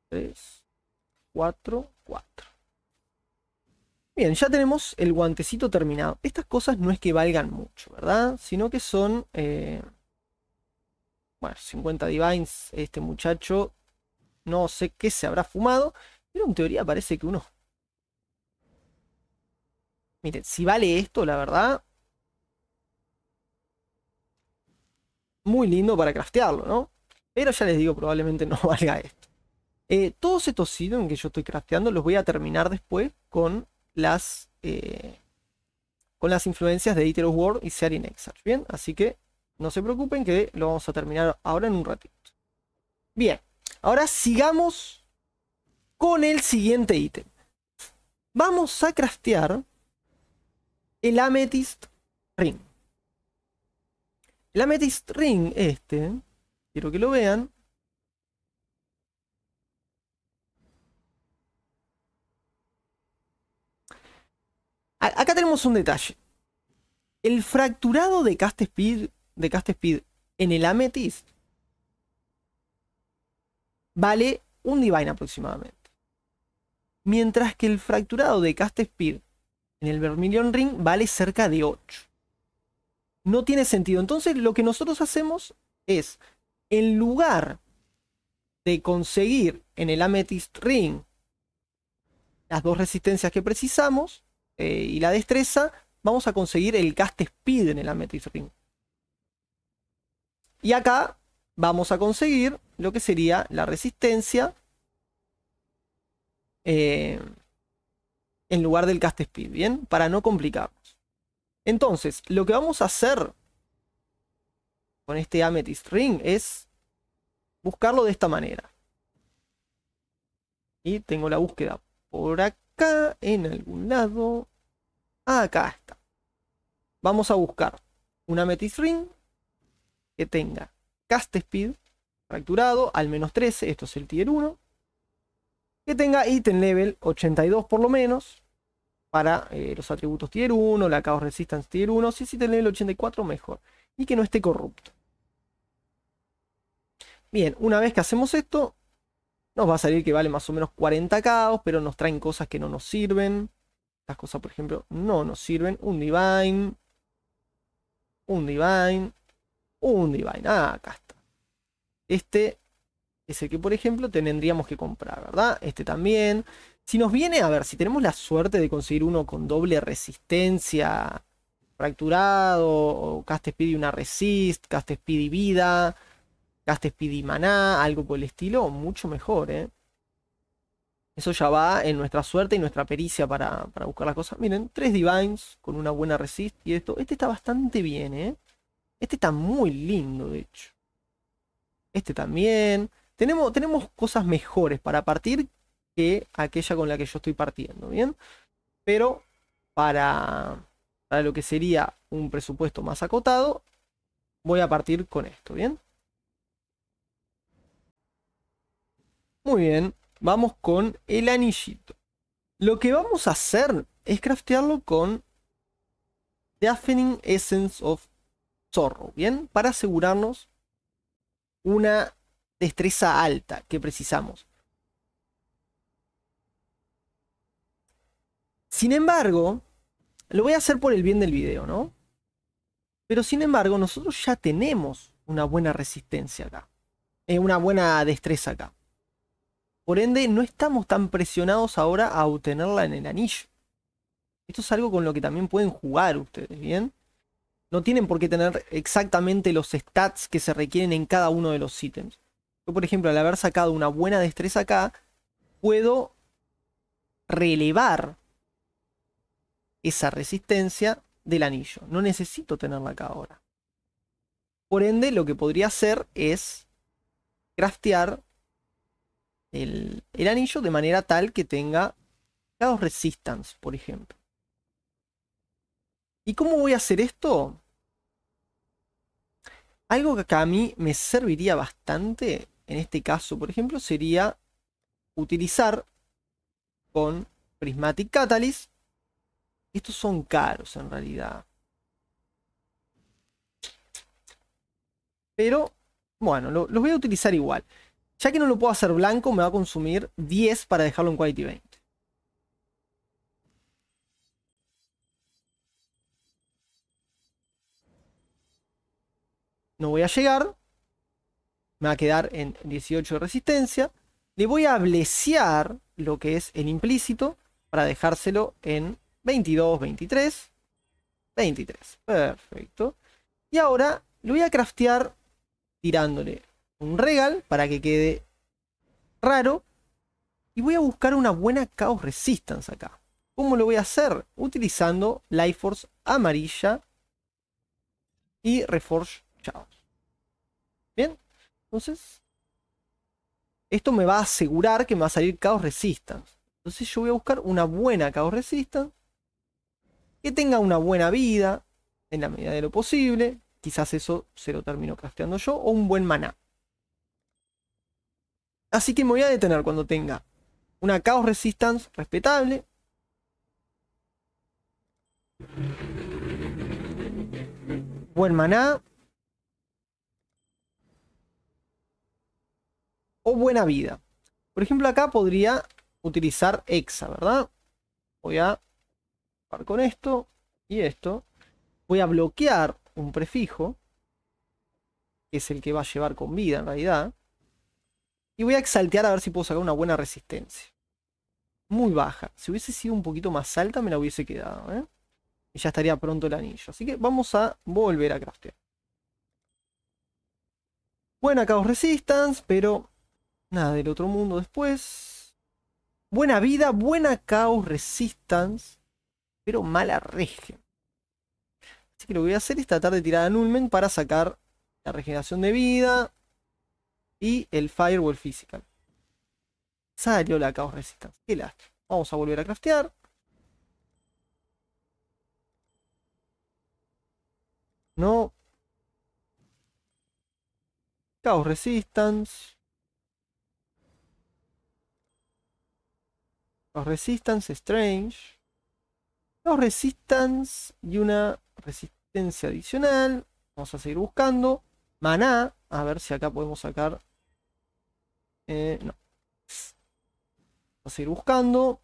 3, 4, 4. Bien, ya tenemos el guantecito terminado. Estas cosas no es que valgan mucho, ¿verdad? Sino que son... Eh, bueno, 50 divines, este muchacho, no sé qué se habrá fumado, pero en teoría parece que uno Miren, si vale esto, la verdad... Muy lindo para craftearlo, ¿no? Pero ya les digo, probablemente no <laughs> valga esto. Eh, todos estos en que yo estoy crafteando los voy a terminar después con las... Eh, con las influencias de of World y Serien Exarch, ¿bien? Así que no se preocupen que lo vamos a terminar ahora en un ratito. Bien, ahora sigamos con el siguiente ítem. Vamos a craftear el Amethyst Ring. El Amethyst Ring este, quiero que lo vean, Acá tenemos un detalle. El fracturado de Cast Speed de Cast Speed en el Amethyst vale un Divine aproximadamente. Mientras que el fracturado de Cast Speed en el Vermilion Ring vale cerca de 8. No tiene sentido. Entonces lo que nosotros hacemos es, en lugar de conseguir en el Amethyst Ring las dos resistencias que precisamos eh, y la destreza, vamos a conseguir el cast speed en el Amethyst Ring. Y acá vamos a conseguir lo que sería la resistencia eh, en lugar del cast speed, ¿bien? Para no complicarnos. Entonces, lo que vamos a hacer con este Amethyst Ring es buscarlo de esta manera. Y tengo la búsqueda por acá, en algún lado. Acá está. Vamos a buscar un Amethyst Ring que tenga cast speed fracturado al menos 13, esto es el tier 1, que tenga item level 82 por lo menos para eh, los atributos tier 1, la caos resistance tier 1, si es item level 84 mejor, y que no esté corrupto. Bien, una vez que hacemos esto, nos va a salir que vale más o menos 40 caos, pero nos traen cosas que no nos sirven. Las cosas, por ejemplo, no nos sirven. Un Divine. Un Divine un Divine. Ah, acá está. Este es el que, por ejemplo, tendríamos que comprar, ¿verdad? Este también. Si nos viene, a ver, si tenemos la suerte de conseguir uno con doble resistencia fracturado, o cast speed y una resist, cast speed y vida, cast speed y maná, algo por el estilo, mucho mejor, ¿eh? Eso ya va en nuestra suerte y nuestra pericia para, para buscar las cosas. Miren, tres divines con una buena resist y esto. Este está bastante bien, ¿eh? Este está muy lindo, de hecho. Este también. Tenemos, tenemos cosas mejores para partir que aquella con la que yo estoy partiendo, ¿bien? Pero para, para lo que sería un presupuesto más acotado, voy a partir con esto, ¿bien? Muy bien, vamos con el anillito. Lo que vamos a hacer es craftearlo con The Essence of ¿bien? Para asegurarnos una destreza alta que precisamos. Sin embargo, lo voy a hacer por el bien del video, ¿no? Pero sin embargo, nosotros ya tenemos una buena resistencia acá. Eh, una buena destreza acá. Por ende, no estamos tan presionados ahora a obtenerla en el anillo. Esto es algo con lo que también pueden jugar ustedes, ¿bien? no tienen por qué tener exactamente los stats que se requieren en cada uno de los ítems. Yo, por ejemplo, al haber sacado una buena destreza acá, puedo relevar esa resistencia del anillo. No necesito tenerla acá ahora. Por ende, lo que podría hacer es craftear el, anillo de manera tal que tenga dos Resistance, por ejemplo. ¿Y cómo voy a hacer esto? Algo que acá a mí me serviría bastante, en este caso, por ejemplo, sería utilizar con Prismatic Catalyst. Estos son caros en realidad. Pero, bueno, los voy a utilizar igual. Ya que no lo puedo hacer blanco, me va a consumir 10 para dejarlo en Quality 20. no voy a llegar. Me va a quedar en 18 de resistencia. Le voy a blesear lo que es el implícito para dejárselo en 22, 23. 23. Perfecto. Y ahora lo voy a craftear tirándole un regal para que quede raro. Y voy a buscar una buena Chaos Resistance acá. ¿Cómo lo voy a hacer? Utilizando Life Force amarilla y Reforge Bien, entonces esto me va a asegurar que me va a salir Chaos Resistance. Entonces yo voy a buscar una buena Chaos Resistance. Que tenga una buena vida. En la medida de lo posible. Quizás eso se lo termino casteando yo. O un buen maná. Así que me voy a detener cuando tenga una Chaos Resistance respetable. Buen maná. o buena vida. Por ejemplo, acá podría utilizar hexa, ¿verdad? Voy a con esto y esto. Voy a bloquear un prefijo, que es el que va a llevar con vida en realidad. Y voy a exaltear a ver si puedo sacar una buena resistencia. Muy baja. Si hubiese sido un poquito más alta, me la hubiese quedado. ¿eh? Y ya estaría pronto el anillo. Así que vamos a volver a craftear. Bueno, acá resistance, pero Nada del otro mundo. Después, buena vida, buena caos, resistance, pero mala regen. Así que lo que voy a hacer es tratar de tirar a Nulmen para sacar la regeneración de vida y el Firewall Physical. Salió la caos resistance. Qué lástima. Vamos a volver a craftear. No. Caos Resistance. Los Resistance Strange. Los Resistance y una resistencia adicional. Vamos a seguir buscando. Maná. A ver si acá podemos sacar. Eh, no. Vamos a seguir buscando.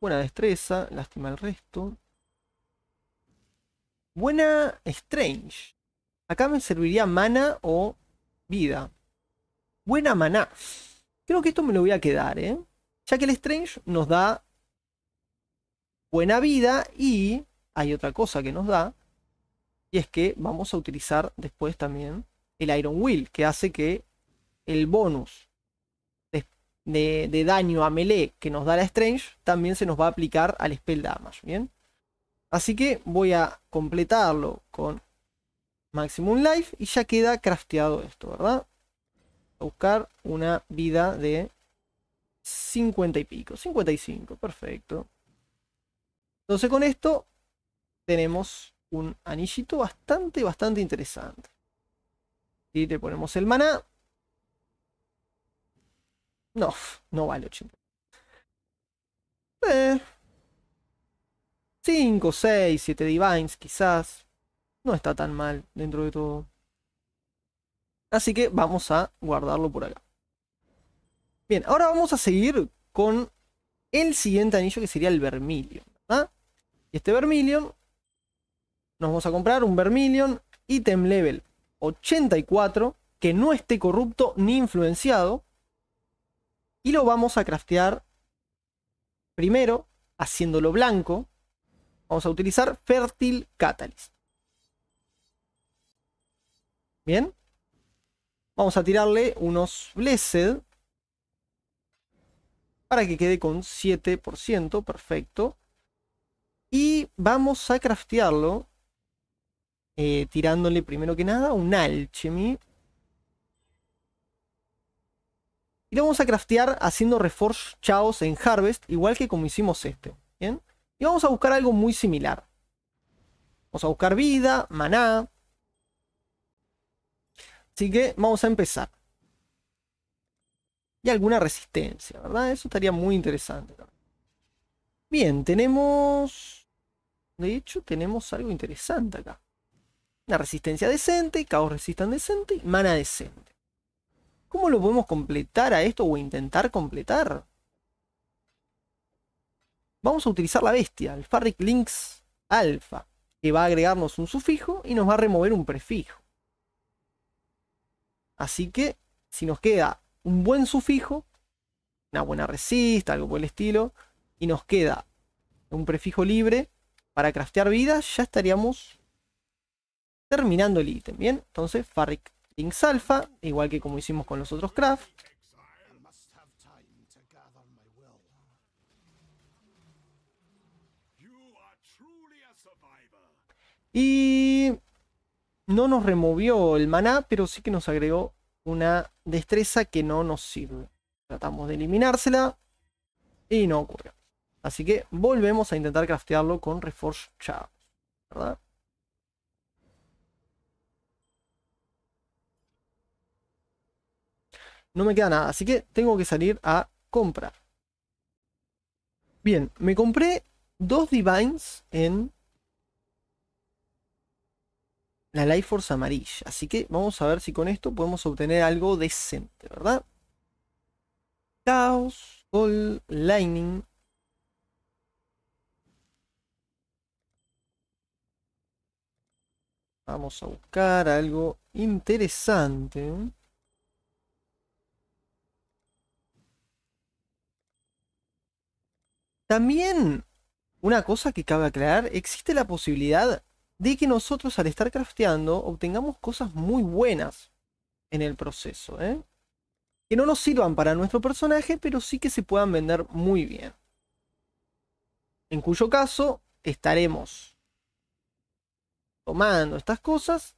Buena destreza. Lástima el resto. Buena Strange. Acá me serviría mana o vida. Buena maná. Creo que esto me lo voy a quedar, ¿eh? Ya que el Strange nos da buena vida y hay otra cosa que nos da. Y es que vamos a utilizar después también el Iron Will, que hace que el bonus de, daño a melee que nos da la Strange también se nos va a aplicar al Spell Damage, ¿bien? Así que voy a completarlo con Maximum Life y ya queda crafteado esto, ¿verdad? a buscar una vida de 50 y pico, 55, perfecto. Entonces con esto tenemos un anillito bastante, bastante interesante. Y le ponemos el maná. No, no vale 80. 5, 6, 7 divines quizás. No está tan mal dentro de todo. Así que vamos a guardarlo por acá. Bien, ahora vamos a seguir con el siguiente anillo que sería el Vermilion. ¿ah? Y este Vermilion nos vamos a comprar un Vermilion ítem level 84 que no esté corrupto ni influenciado. Y lo vamos a craftear primero haciéndolo blanco. Vamos a utilizar Fértil Catalyst. Bien. Vamos a tirarle unos Blessed. Para que quede con 7%. Perfecto. Y vamos a craftearlo. Eh, tirándole primero que nada un Alchemy. Y lo vamos a craftear haciendo Reforge Chaos en Harvest. Igual que como hicimos este. ¿Bien? Y vamos a buscar algo muy similar. Vamos a buscar vida, maná, Así que vamos a empezar. Y alguna resistencia, ¿verdad? Eso estaría muy interesante. Bien, tenemos... De hecho, tenemos algo interesante acá. Una resistencia decente, caos resistan decente y mana decente. ¿Cómo lo podemos completar a esto o intentar completar? Vamos a utilizar la bestia, el Farric Links Alpha, que va a agregarnos un sufijo y nos va a remover un prefijo. Así que si nos queda un buen sufijo, una buena resista, algo por el estilo, y nos queda un prefijo libre para craftear vidas, ya estaríamos terminando el ítem. Bien, entonces Farric Links Alpha, igual que como hicimos con los otros craft. Y no nos removió el maná, pero sí que nos agregó una destreza que no nos sirve. Tratamos de eliminársela y no ocurre. Así que volvemos a intentar craftearlo con Reforge Charge, ¿verdad? No me queda nada, así que tengo que salir a comprar. Bien, me compré dos Divines en la Life Force amarilla. Así que vamos a ver si con esto podemos obtener algo decente, ¿verdad? Chaos. Gold. Lightning. Vamos a buscar algo interesante. También, una cosa que cabe aclarar, existe la posibilidad de que nosotros al estar crafteando obtengamos cosas muy buenas en el proceso, ¿eh? que no nos sirvan para nuestro personaje, pero sí que se puedan vender muy bien. En cuyo caso estaremos tomando estas cosas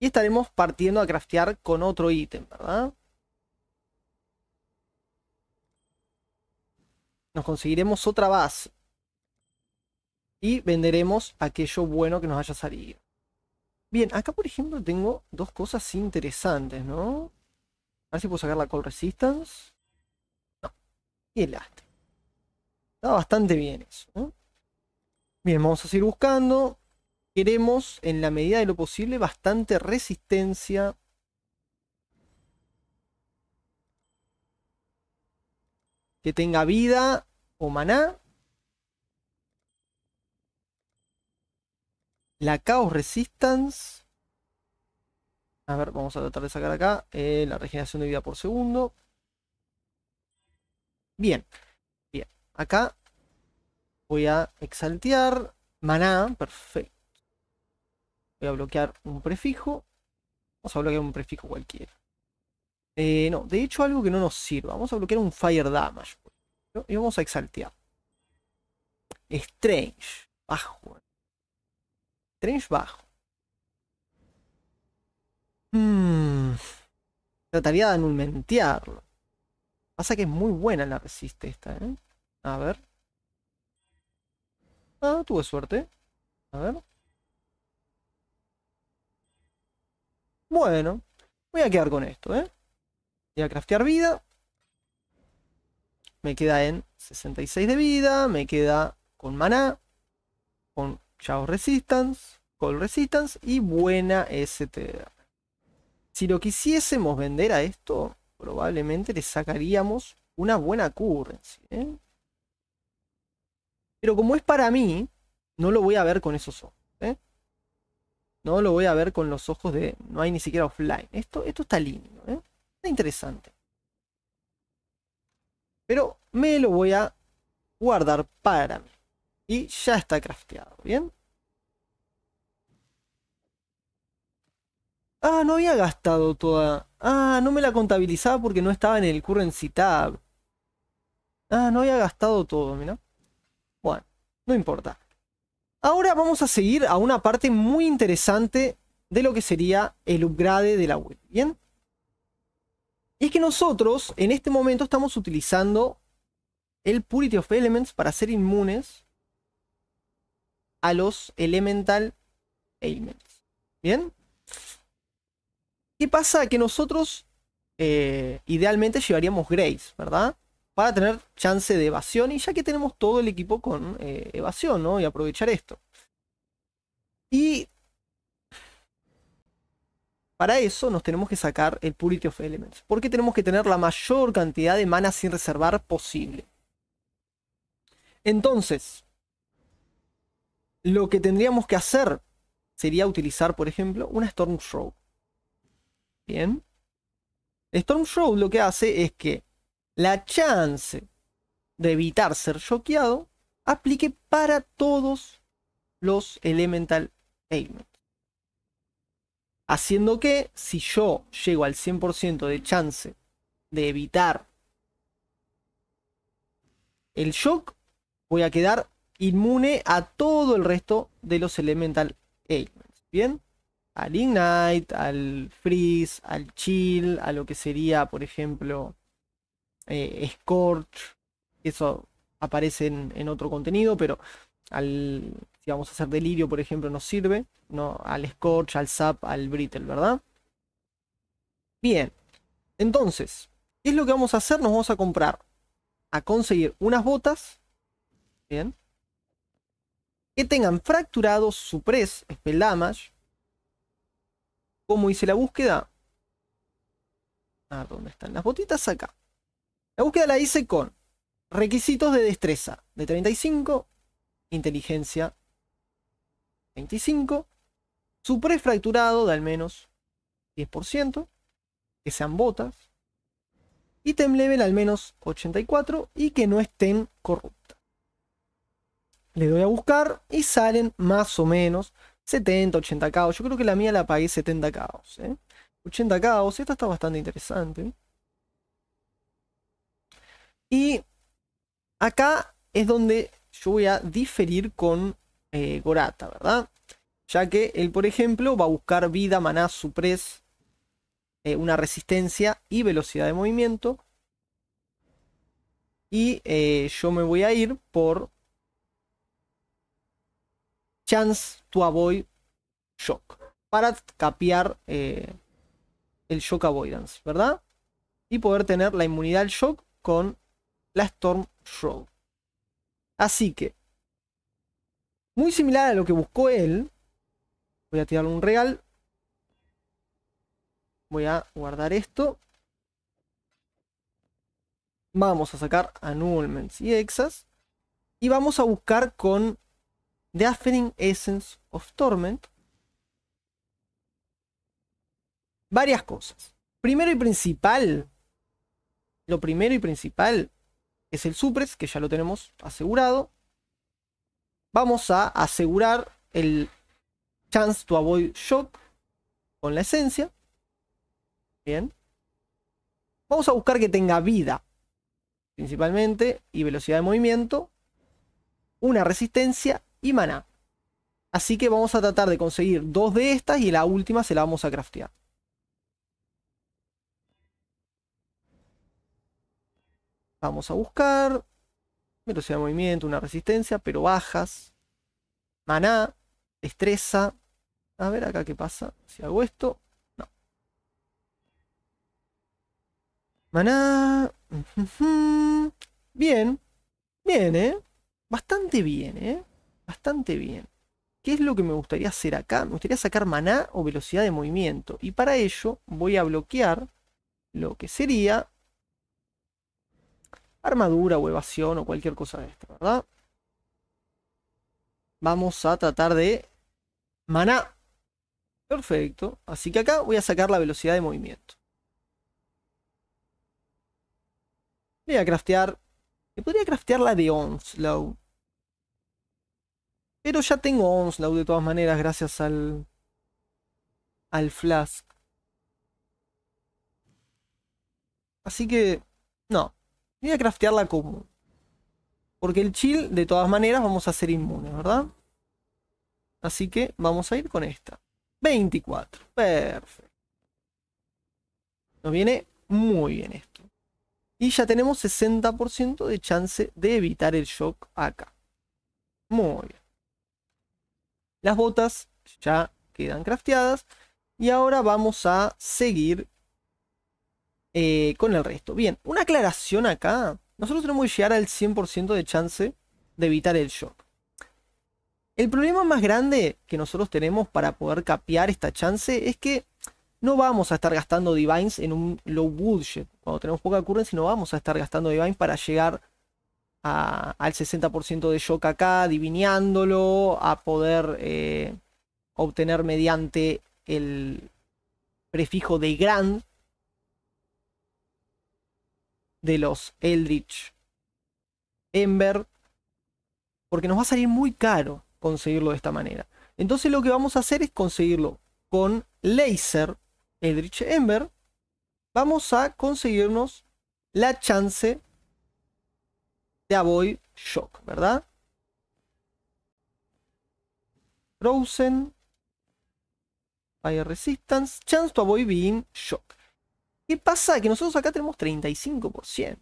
y estaremos partiendo a craftear con otro ítem, ¿verdad? Nos conseguiremos otra base y venderemos aquello bueno que nos haya salido. Bien, acá por ejemplo tengo dos cosas interesantes, ¿no? A ver si puedo sacar la Call Resistance. No. Y el lastre. Está bastante bien eso, ¿no? Bien, vamos a seguir buscando. Queremos, en la medida de lo posible, bastante resistencia. Que tenga vida o maná. La Chaos Resistance. A ver, vamos a tratar de sacar acá eh, la regeneración de vida por segundo. Bien, bien. Acá voy a exaltear maná, perfecto. Voy a bloquear un prefijo. Vamos a bloquear un prefijo cualquiera. Eh, no, de hecho algo que no nos sirva. Vamos a bloquear un Fire Damage. Y vamos a exaltear. Strange. Bajo bajo. Hmm. Trataría de anulmentearlo. Pasa que es muy buena la resiste esta, ¿eh? A ver. Ah, tuve suerte. A ver. Bueno. Voy a quedar con esto, ¿eh? Voy a craftear vida. Me queda en 66 de vida. Me queda con maná. Con Chao Resistance, Call Resistance y buena STR. Si lo quisiésemos vender a esto, probablemente le sacaríamos una buena currency. ¿eh? Pero como es para mí, no lo voy a ver con esos ojos. ¿eh? No lo voy a ver con los ojos de... No hay ni siquiera offline. Esto, esto está lindo. ¿eh? Está interesante. Pero me lo voy a guardar para mí. Y ya está crafteado, ¿bien? Ah, no había gastado toda. Ah, no me la contabilizaba porque no estaba en el currency tab. Ah, no había gastado todo, mira. Bueno, no importa. Ahora vamos a seguir a una parte muy interesante de lo que sería el upgrade de la web, ¿bien? Y es que nosotros en este momento estamos utilizando el Purity of Elements para ser inmunes a los elemental elements. ¿Bien? ¿Qué pasa? Que nosotros eh, idealmente llevaríamos Grace, ¿verdad? Para tener chance de evasión y ya que tenemos todo el equipo con eh, evasión, ¿no? Y aprovechar esto. Y para eso nos tenemos que sacar el Purity of Elements, porque tenemos que tener la mayor cantidad de mana sin reservar posible. Entonces, lo que tendríamos que hacer sería utilizar, por ejemplo, una Storm show Bien. Storm Show lo que hace es que la chance de evitar ser choqueado aplique para todos los Elemental Aim. Haciendo que si yo llego al 100% de chance de evitar el shock, voy a quedar inmune a todo el resto de los Elemental Ailments. ¿Bien? Al Ignite, al Freeze, al Chill, a lo que sería, por ejemplo, eh, Scorch. Eso aparece en, otro contenido, pero al, si vamos a hacer Delirio, por ejemplo, nos sirve. ¿no? Al Scorch, al Zap, al Brittle, ¿verdad? Bien. Entonces, ¿qué es lo que vamos a hacer? Nos vamos a comprar, a conseguir unas botas. Bien que tengan fracturado su pres spell damage. Como hice la búsqueda? Ah, ¿dónde están las botitas? Acá. La búsqueda la hice con requisitos de destreza de 35, inteligencia 25, su fracturado de al menos 10%, que sean botas, ítem level al menos 84 y que no estén corruptas le doy a buscar y salen más o menos 70, 80 caos. Yo creo que la mía la pagué 70 caos. 80 caos, esta está bastante interesante. Y acá es donde yo voy a diferir con eh, Gorata, ¿verdad? Ya que él, por ejemplo, va a buscar vida, maná, supres, eh, una resistencia y velocidad de movimiento. Y eh, yo me voy a ir por Chance to Avoid Shock. Para capear eh, el Shock Avoidance, ¿verdad? Y poder tener la inmunidad al Shock con la Storm Shroud. Así que, muy similar a lo que buscó él. Voy a tirarle un real. Voy a guardar esto. Vamos a sacar Annulments y Exas. Y vamos a buscar con The Aftering Essence of Torment. Varias cosas. Primero y principal, lo primero y principal es el Supress. que ya lo tenemos asegurado. Vamos a asegurar el Chance to Avoid Shot con la esencia. Bien. Vamos a buscar que tenga vida, principalmente, y velocidad de movimiento, una resistencia y maná. Así que vamos a tratar de conseguir dos de estas y la última se la vamos a craftear. Vamos a buscar. Velocidad de movimiento, una resistencia, pero bajas. Maná, destreza. A ver acá qué pasa. Si hago esto. No. Maná. <laughs> Bien. Bien, ¿eh? Bastante bien, ¿eh? bastante bien. ¿Qué es lo que me gustaría hacer acá? Me gustaría sacar maná o velocidad de movimiento. Y para ello voy a bloquear lo que sería armadura o evasión o cualquier cosa de esta, ¿verdad? Vamos a tratar de maná. Perfecto. Así que acá voy a sacar la velocidad de movimiento. Voy a craftear. Me podría craftear la de Onslow. Pero ya tengo Onslaught de todas maneras, gracias al. al Flask. Así que. No. Voy a craftear la común. Porque el chill, de todas maneras, vamos a ser inmune, ¿verdad? Así que vamos a ir con esta. 24. Perfecto. Nos viene muy bien esto. Y ya tenemos 60% de chance de evitar el shock acá. Muy bien. Las botas ya quedan crafteadas. Y ahora vamos a seguir eh, con el resto. Bien, una aclaración acá. Nosotros tenemos que llegar al 100% de chance de evitar el shock. El problema más grande que nosotros tenemos para poder capear esta chance es que no vamos a estar gastando divines en un low budget. Cuando tenemos poca currency no vamos a estar gastando divines para llegar al 60% de shock acá, Adivineándolo... a poder eh, obtener mediante el prefijo de grand de los Eldritch Ember, porque nos va a salir muy caro conseguirlo de esta manera. Entonces lo que vamos a hacer es conseguirlo con Laser Eldritch Ember. Vamos a conseguirnos la chance ya shock, ¿verdad? Frozen, Fire Resistance, Chance to Avoid Being Shock. ¿Qué pasa? Que nosotros acá tenemos 35%.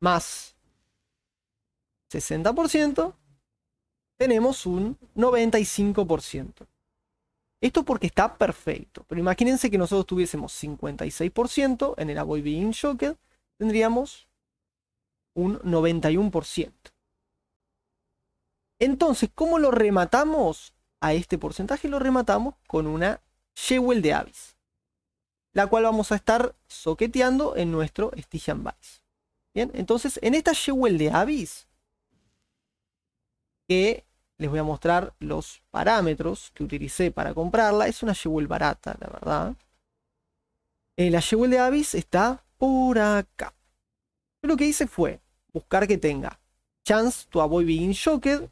Más 60%, tenemos un 95%. Esto porque está perfecto. Pero imagínense que nosotros tuviésemos 56% en el Avoid Being Shocked, tendríamos un 91%. Entonces, ¿cómo lo rematamos a este porcentaje? Lo rematamos con una Jewel de Avis, la cual vamos a estar soqueteando en nuestro Stygian Vice. Bien, entonces en esta Shewell de Avis, que les voy a mostrar los parámetros que utilicé para comprarla, es una Shewell barata, la verdad. Eh, la Shewell de Avis está por acá. lo que hice fue buscar que tenga chance to avoid being shocked,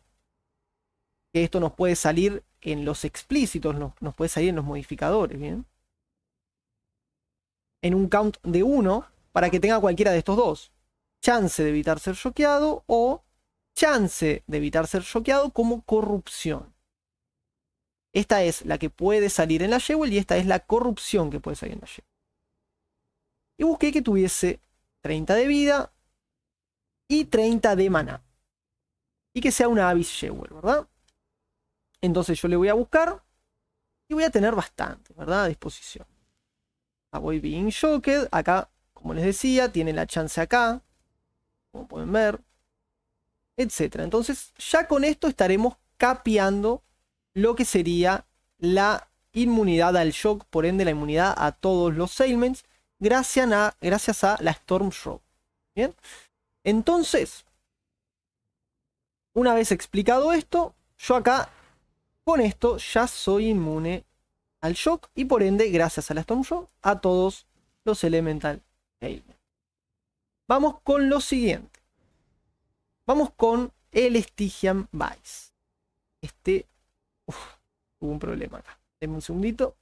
que esto nos puede salir en los explícitos, nos puede salir en los modificadores, ¿bien? En un count de 1 para que tenga cualquiera de estos dos. Chance de evitar ser choqueado o chance de evitar ser choqueado como corrupción. Esta es la que puede salir en la Jewel y esta es la corrupción que puede salir en la Jewel. Y busqué que tuviese 30 de vida, y 30 de maná. Y que sea una Abyss Jewel, ¿verdad? Entonces yo le voy a buscar y voy a tener bastante, ¿verdad? A disposición. A ah, voy being shocked. Acá, como les decía, tiene la chance acá. Como pueden ver. Etcétera. Entonces, ya con esto estaremos capeando lo que sería la inmunidad al shock. Por ende, la inmunidad a todos los ailments. Gracias a, gracias a la Storm Shock. Bien. Entonces, una vez explicado esto, yo acá, con esto, ya soy inmune al shock y por ende, gracias a la Storm a todos los Elemental Vamos con lo siguiente. Vamos con el Stygian Vice. Este... hubo un problema acá. Denme un segundito.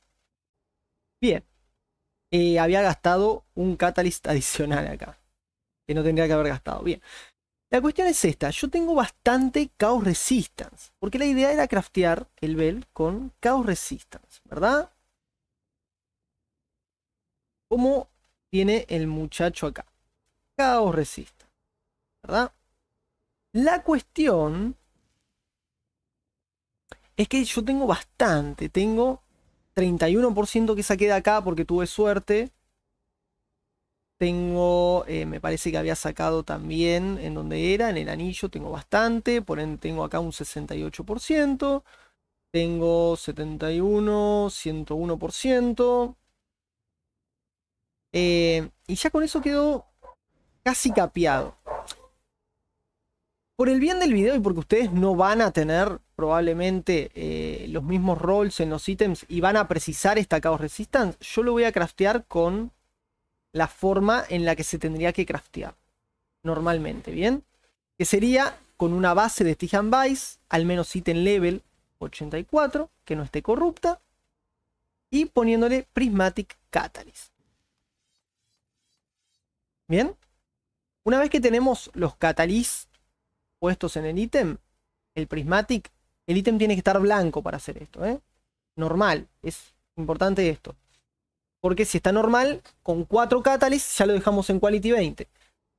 Bien. Eh, había gastado un Catalyst adicional acá que no tendría que haber gastado. Bien. La cuestión es esta, yo tengo bastante Chaos Resistance, porque la idea era craftear el Bell con Chaos Resistance, ¿verdad? Como tiene el muchacho acá. Chaos Resistance, ¿verdad? La cuestión es que yo tengo bastante, tengo 31% que saqué de acá porque tuve suerte, tengo, eh, me parece que había sacado también en donde era, en el anillo tengo bastante, por ende tengo acá un 68%, tengo 71, 101%, eh, y ya con eso quedó casi capeado. Por el bien del video y porque ustedes no van a tener probablemente eh, los mismos rolls en los ítems y van a precisar esta caos Resistance, yo lo voy a craftear con la forma en la que se tendría que craftear normalmente, ¿bien? Que sería con una base de Tijan Vice, al menos ítem level 84, que no esté corrupta, y poniéndole Prismatic Catalyst. ¿Bien? Una vez que tenemos los catalysts puestos en el ítem, el Prismatic, el ítem tiene que estar blanco para hacer esto, ¿eh? Normal, es importante esto. Porque si está normal, con 4 catalysts ya lo dejamos en quality 20.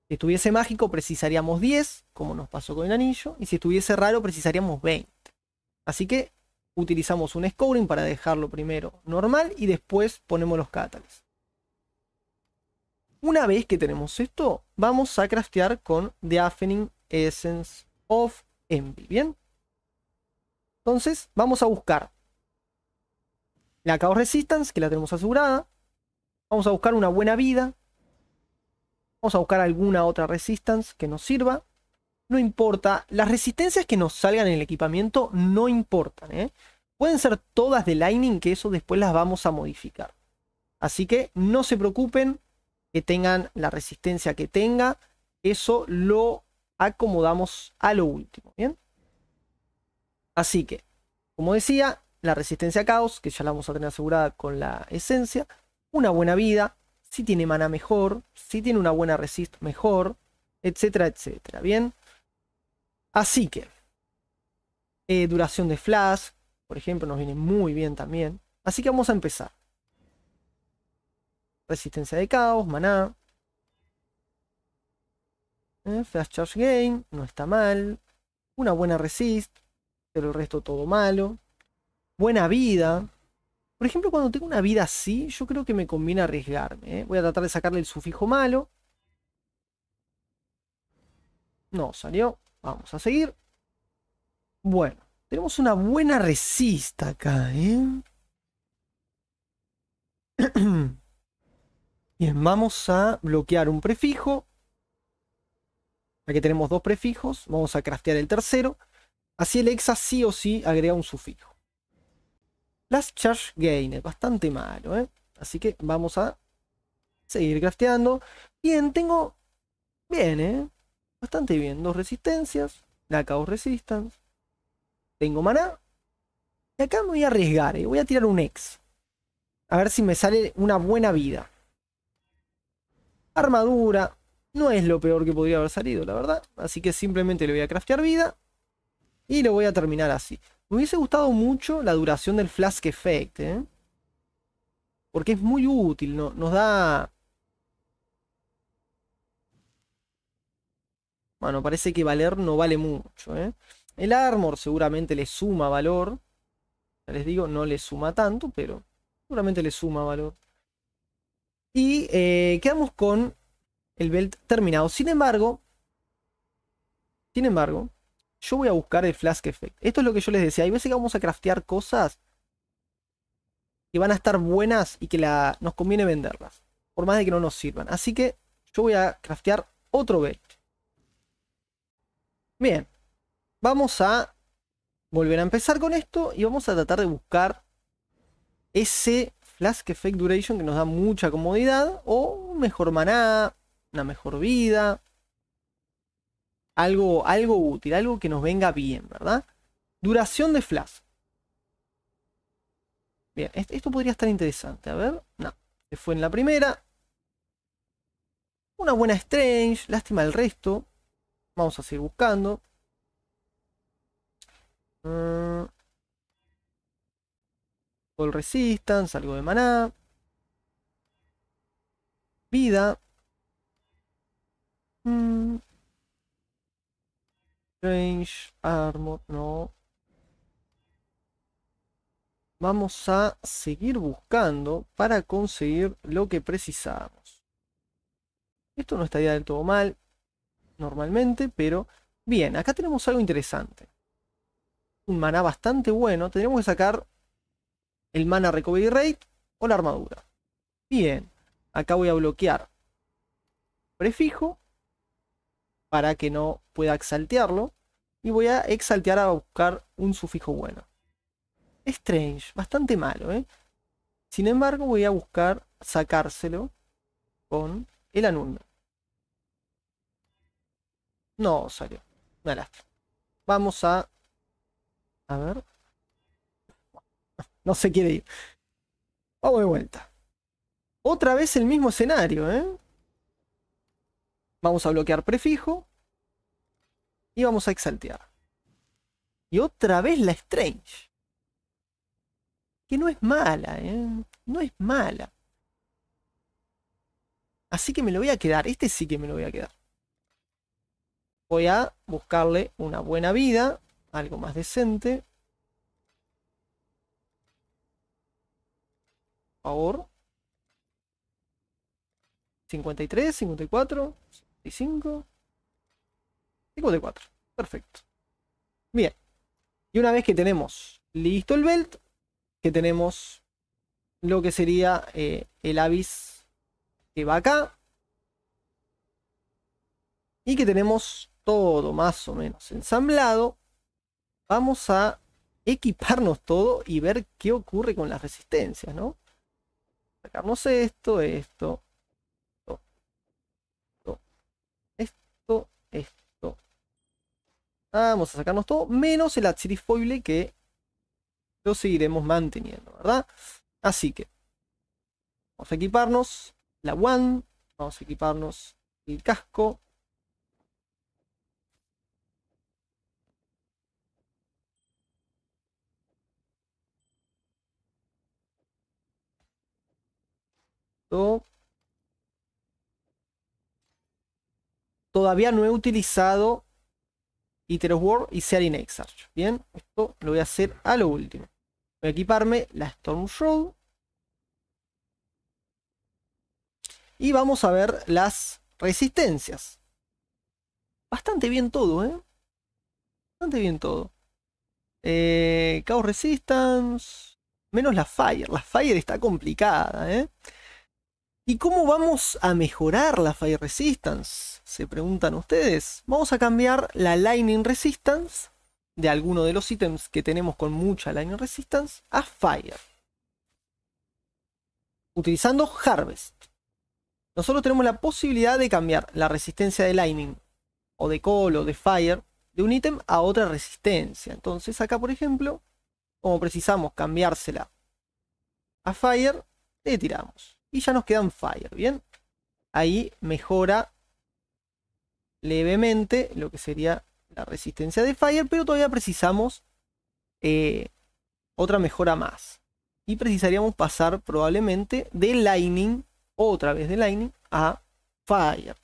Si estuviese mágico, precisaríamos 10, como nos pasó con el anillo. Y si estuviese raro, precisaríamos 20. Así que utilizamos un scoring para dejarlo primero normal y después ponemos los catalysts. Una vez que tenemos esto, vamos a craftear con The Affening Essence of Envy. Bien. Entonces, vamos a buscar la Chaos Resistance, que la tenemos asegurada. Vamos a buscar una buena vida. Vamos a buscar alguna otra Resistance que nos sirva. No importa. Las resistencias que nos salgan en el equipamiento no importan. ¿eh? Pueden ser todas de Lightning, que eso después las vamos a modificar. Así que no se preocupen que tengan la resistencia que tenga. Eso lo acomodamos a lo último. Bien. Así que, como decía, la resistencia a caos, que ya la vamos a tener asegurada con la esencia, una buena vida, si tiene mana mejor, si tiene una buena resist mejor, etcétera, etcétera. Bien. Así que, eh, duración de flash, por ejemplo, nos viene muy bien también. Así que vamos a empezar. Resistencia de caos, maná. Eh, flash charge gain, no está mal. Una buena resist, pero el resto todo malo buena vida. Por ejemplo, cuando tengo una vida así, yo creo que me conviene arriesgarme. ¿eh? Voy a tratar de sacarle el sufijo malo. No, salió. Vamos a seguir. Bueno, tenemos una buena resista acá, ¿eh? <clears throat> Bien, vamos a bloquear un prefijo. Aquí tenemos dos prefijos. Vamos a craftear el tercero. Así el hexa sí o sí agrega un sufijo. Last Charge gain, bastante malo, ¿eh? Así que vamos a seguir crafteando. Bien, tengo... Bien, ¿eh? Bastante bien. Dos resistencias. La Chaos Resistance. Tengo maná. Y acá me voy a arriesgar, ¿eh? Voy a tirar un ex. A ver si me sale una buena vida. Armadura. No es lo peor que podría haber salido, la verdad. Así que simplemente le voy a craftear vida. Y lo voy a terminar así. Me hubiese gustado mucho la duración del Flask Effect, ¿eh? Porque es muy útil, ¿no? nos da... Bueno, parece que valer no vale mucho, ¿eh? El armor seguramente le suma valor. Ya les digo, no le suma tanto, pero seguramente le suma valor. Y eh, quedamos con el belt terminado. Sin embargo, sin embargo, yo voy a buscar el flask effect. Esto es lo que yo les decía. Hay veces que vamos a craftear cosas que van a estar buenas y que la, nos conviene venderlas. Por más de que no nos sirvan. Así que yo voy a craftear otro bait. Bien. Vamos a volver a empezar con esto y vamos a tratar de buscar ese flask effect duration que nos da mucha comodidad o mejor maná, una mejor vida, algo, algo útil, algo que nos venga bien, ¿verdad? Duración de flash. Bien, esto podría estar interesante. A ver, no, se fue en la primera. Una buena Strange, lástima el resto. Vamos a seguir buscando. Call mm. Resistance, algo de maná. Vida. Mm. Range, Armor, no. Vamos a seguir buscando para conseguir lo que precisamos. Esto no estaría del todo mal, normalmente, pero bien, acá tenemos algo interesante. Un mana bastante bueno, tenemos que sacar el mana recovery rate o la armadura. Bien, acá voy a bloquear prefijo para que no Voy a exaltearlo. Y voy a exaltear a buscar un sufijo bueno. Strange, bastante malo, ¿eh? Sin embargo, voy a buscar sacárselo con el anuncio. No salió. Una lástima. Vamos a... A ver. No se quiere ir. Vamos de vuelta. Otra vez el mismo escenario, ¿eh? Vamos a bloquear prefijo vamos a exaltear. Y otra vez la Strange. Que no es mala, ¿eh? No es mala. Así que me lo voy a quedar. Este sí que me lo voy a quedar. Voy a buscarle una buena vida. Algo más decente. Por favor. 53, 54, 55 de 4. Perfecto. Bien. Y una vez que tenemos listo el belt, que tenemos lo que sería eh, el avis que va acá. Y que tenemos todo más o menos ensamblado. Vamos a equiparnos todo y ver qué ocurre con las resistencias, ¿no? Sacarnos esto, esto, esto, esto, Vamos a sacarnos todo, menos el Foible que lo seguiremos manteniendo, ¿verdad? Así que vamos a equiparnos la One, vamos a equiparnos el casco. Todavía no he utilizado Iteros War y Searing Exarch. Bien, esto lo voy a hacer a lo último. Voy a equiparme la Storm Shroud. Y vamos a ver las resistencias. Bastante bien todo, ¿eh? Bastante bien todo. Eh, Chaos Resistance. Menos la Fire. La Fire está complicada, ¿eh? ¿Y cómo vamos a mejorar la Fire Resistance? Se preguntan ustedes. Vamos a cambiar la Lightning Resistance de alguno de los ítems que tenemos con mucha Lightning Resistance a Fire. Utilizando Harvest. Nosotros tenemos la posibilidad de cambiar la resistencia de Lightning o de Call o de Fire de un ítem a otra resistencia. Entonces acá, por ejemplo, como precisamos cambiársela a Fire, le tiramos. Y ya nos quedan Fire, ¿bien? Ahí mejora levemente lo que sería la resistencia de Fire, pero todavía precisamos eh, otra mejora más. Y precisaríamos pasar probablemente de Lightning, otra vez de Lightning, a Fire.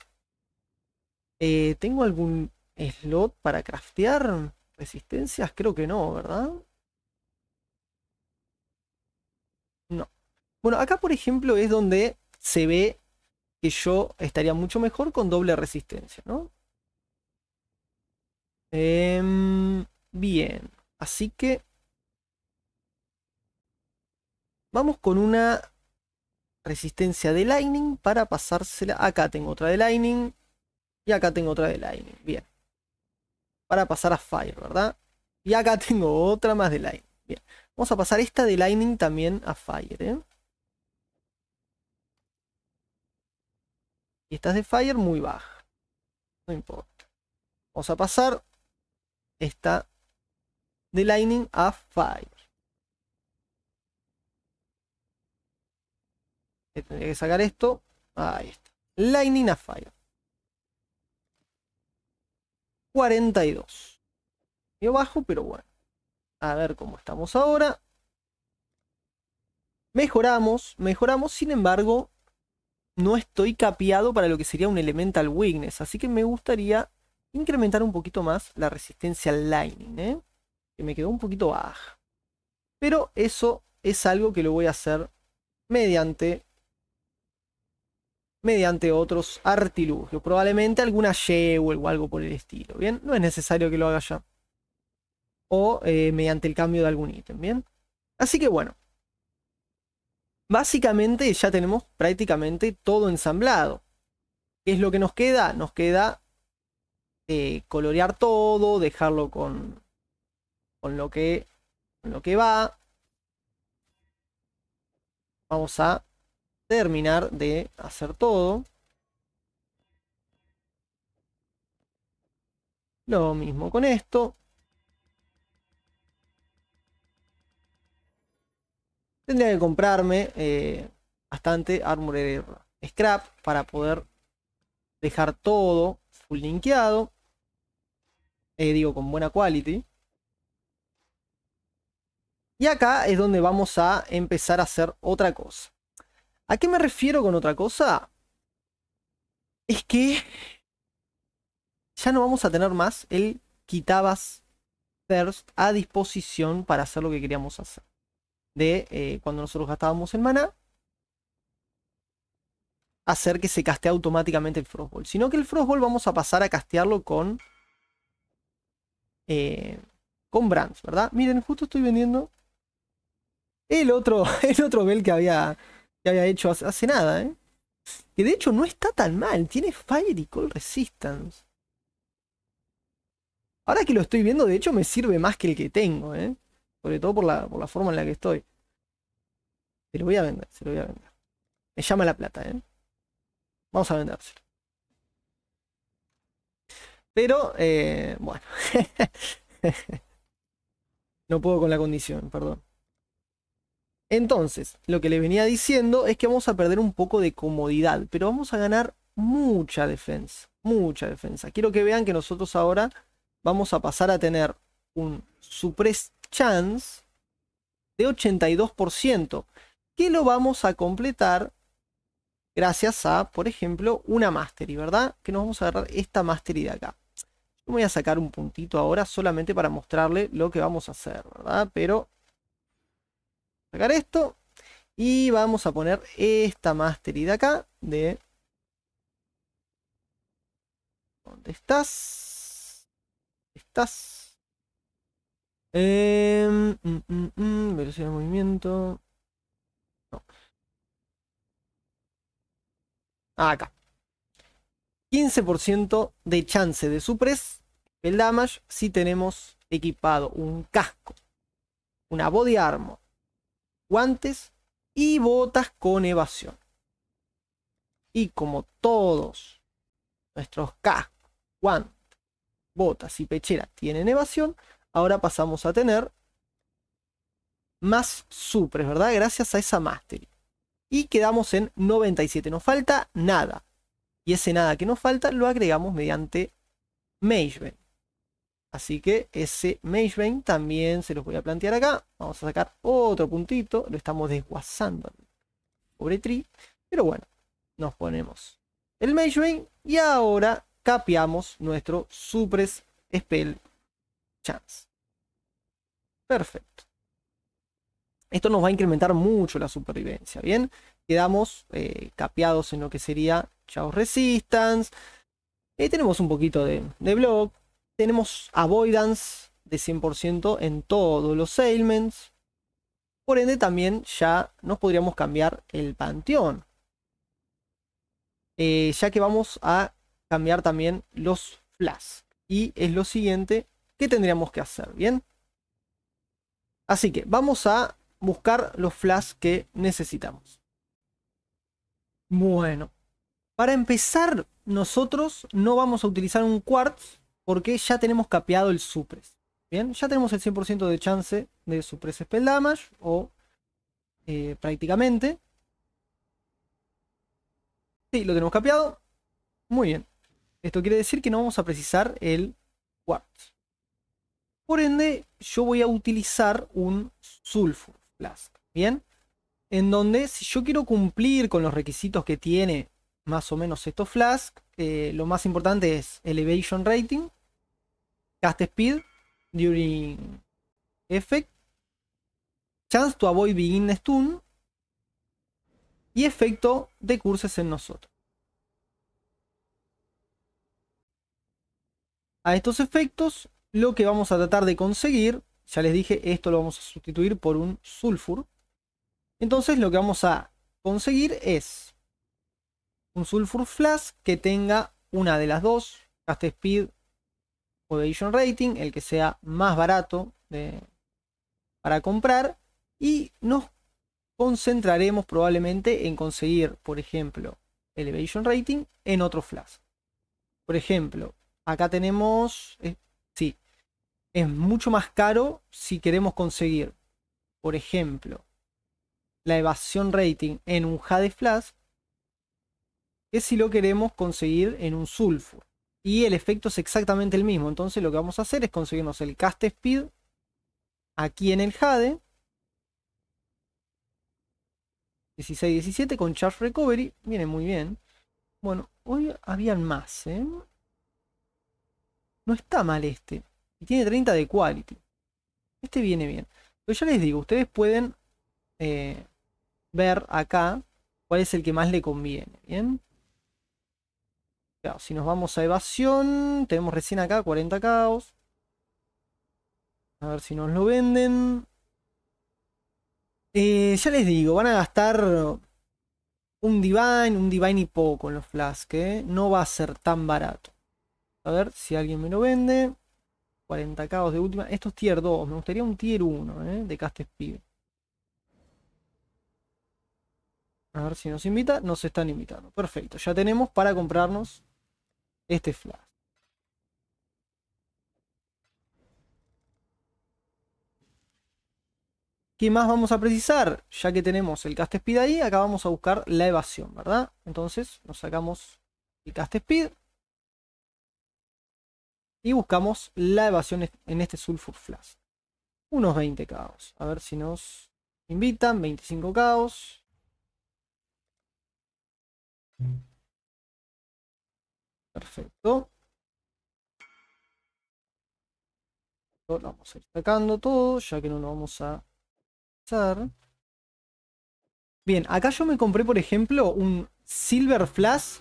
Eh, ¿Tengo algún slot para craftear resistencias? Creo que no, ¿verdad? No. Bueno, acá por ejemplo es donde se ve que yo estaría mucho mejor con doble resistencia, ¿no? Em, bien, así que vamos con una resistencia de Lightning para pasársela. Acá tengo otra de Lightning y acá tengo otra de Lightning, bien. Para pasar a Fire, ¿verdad? Y acá <laughs> tengo otra más de Lightning, bien. Vamos a pasar esta de Lightning también a Fire, ¿eh? Y es de Fire muy baja. No importa. Vamos a pasar esta de Lightning a Fire. Tendría que sacar esto. Ahí está. Lightning a Fire. 42. yo bajo, pero bueno. A ver cómo estamos ahora. Mejoramos, mejoramos. Sin embargo, no estoy capeado para lo que sería un elemental weakness. Así que me gustaría incrementar un poquito más la resistencia al lightning, ¿eh? que me quedó un poquito baja. Pero eso es algo que lo voy a hacer mediante mediante otros artilugios, probablemente alguna jewel o algo por el estilo, ¿bien? No es necesario que lo haga ya. O eh, mediante el cambio de algún ítem, ¿bien? Así que bueno, Básicamente ya tenemos prácticamente todo ensamblado. ¿Qué es lo que nos queda? Nos queda eh, colorear todo, dejarlo con, lo que, con lo que va. Vamos a terminar de hacer todo. Lo mismo con esto. Tendría que comprarme eh, bastante bastante de Scrap para poder dejar todo full linkeado. Eh, digo, con buena quality. Y acá es donde vamos a empezar a hacer otra cosa. ¿A qué me refiero con otra cosa? Es que ya no vamos a tener más el quitabas first a disposición para hacer lo que queríamos hacer de eh, cuando nosotros gastábamos el mana hacer que se castee automáticamente el Frostball. Sino que el Frostball vamos a pasar a castearlo con. Eh, con Brands, ¿verdad? Miren, justo estoy vendiendo el otro, <laughs> el otro Bell que había, que había hecho hace, nada, ¿eh? Que de hecho no está tan mal, tiene Fire y Cold Resistance. Ahora que lo estoy viendo, de hecho me sirve más que el que tengo, ¿eh? Sobre todo por la, forma en la que estoy. Se lo voy a vender, se lo voy a vender. Me llama la plata, ¿eh? Vamos a vendérselo. Pero, eh, bueno. <laughs> no puedo con la condición, perdón. Entonces, lo que le venía diciendo es que vamos a perder un poco de comodidad, pero vamos a ganar mucha defensa, mucha defensa. Quiero que vean que nosotros ahora vamos a pasar a tener un supres chance de 82%, que lo vamos a completar gracias a, por ejemplo, una mastery, ¿verdad? Que nos vamos a agarrar esta mastery de acá. Yo voy a sacar un puntito ahora solamente para mostrarle lo que vamos a hacer, ¿verdad? Pero sacar esto y vamos a poner esta mastery de acá de... ¿Dónde estás? ¿Estás? Em, mm, mm, mm, de movimiento. Ah, acá. 15% de chance de supres el damage si tenemos equipado un casco, una body armor, guantes y botas con evasión. Y como todos nuestros cascos, guantes, botas y pechera tienen evasión, ahora pasamos a tener más supres, ¿verdad? Gracias a esa mastery. Y quedamos en 97, nos falta nada. Y ese nada que nos falta lo agregamos mediante MageBank. Así que ese MageBank también se los voy a plantear acá. Vamos a sacar otro puntito. Lo estamos desguazando. Pobre Tree. Pero bueno, nos ponemos el MageBank. Y ahora capeamos nuestro Supres Spell chance. Perfecto. Esto nos va a incrementar mucho la supervivencia, ¿bien? Quedamos eh, capeados en lo que sería Chaos Resistance. Eh, tenemos un poquito de, de block. Tenemos avoidance de 100% en todos los ailments. Por ende también ya nos podríamos cambiar el panteón. Eh, ya que vamos a cambiar también los flash. Y es lo siguiente ¿Qué tendríamos que hacer? ¿Bien? Así que vamos a buscar los flash que necesitamos. Bueno, para empezar, nosotros no vamos a utilizar un quartz porque ya tenemos capeado el supres. Bien, ya tenemos el 100% de chance de supres spell damage o eh, prácticamente. Sí, lo tenemos capeado. Muy bien. Esto quiere decir que no vamos a precisar el quartz. Por ende, yo voy a utilizar un Sulfur Flask. ¿Bien? En donde, si yo quiero cumplir con los requisitos que tiene más o menos estos Flask, eh, lo más importante es Elevation Rating, Cast Speed, During Effect, Chance to Avoid Begin Stun y efecto de curses en nosotros. A estos efectos lo que vamos a tratar de conseguir, ya les dije, esto lo vamos a sustituir por un sulfur. Entonces lo que vamos a conseguir es un sulfur flash que tenga una de las dos, cast speed o rating, el que sea más barato para comprar. Y nos concentraremos probablemente en conseguir, por ejemplo, elevation rating en otro flash. Por ejemplo, acá tenemos, eh, sí, es mucho más caro si queremos conseguir, por ejemplo, la evasión rating en un Jade Flash que si lo queremos conseguir en un Sulfur. Y el efecto es exactamente el mismo. Entonces lo que vamos a hacer es conseguirnos el Cast Speed aquí en el Jade. 16-17 con Charge Recovery. Viene muy bien. Bueno, hoy habían más, ¿eh? No está mal este. Y tiene 30 de quality. Este viene bien. Pero ya les digo, ustedes pueden eh, ver acá cuál es el que más le conviene. Bien. si nos vamos a evasión, tenemos recién acá 40 caos. A ver si nos lo venden. Eh, ya les digo, van a gastar un divine, un divine y poco en los flask. ¿eh? No va a ser tan barato. A ver si alguien me lo vende. 40 k de última. Esto es tier 2. Me gustaría un tier 1 eh, de Cast Speed. A ver si nos invita. Nos están invitando. Perfecto. Ya tenemos para comprarnos este flash. ¿Qué más vamos a precisar? Ya que tenemos el cast speed ahí, acá vamos a buscar la evasión, ¿verdad? Entonces nos sacamos el cast speed. Y buscamos la evasión en este Sulfur Flash. Unos 20 caos. A ver si nos invitan. 25 caos. Perfecto. Lo vamos a ir sacando todo, ya que no lo vamos a usar. Bien, acá yo me compré, por ejemplo, un Silver Flash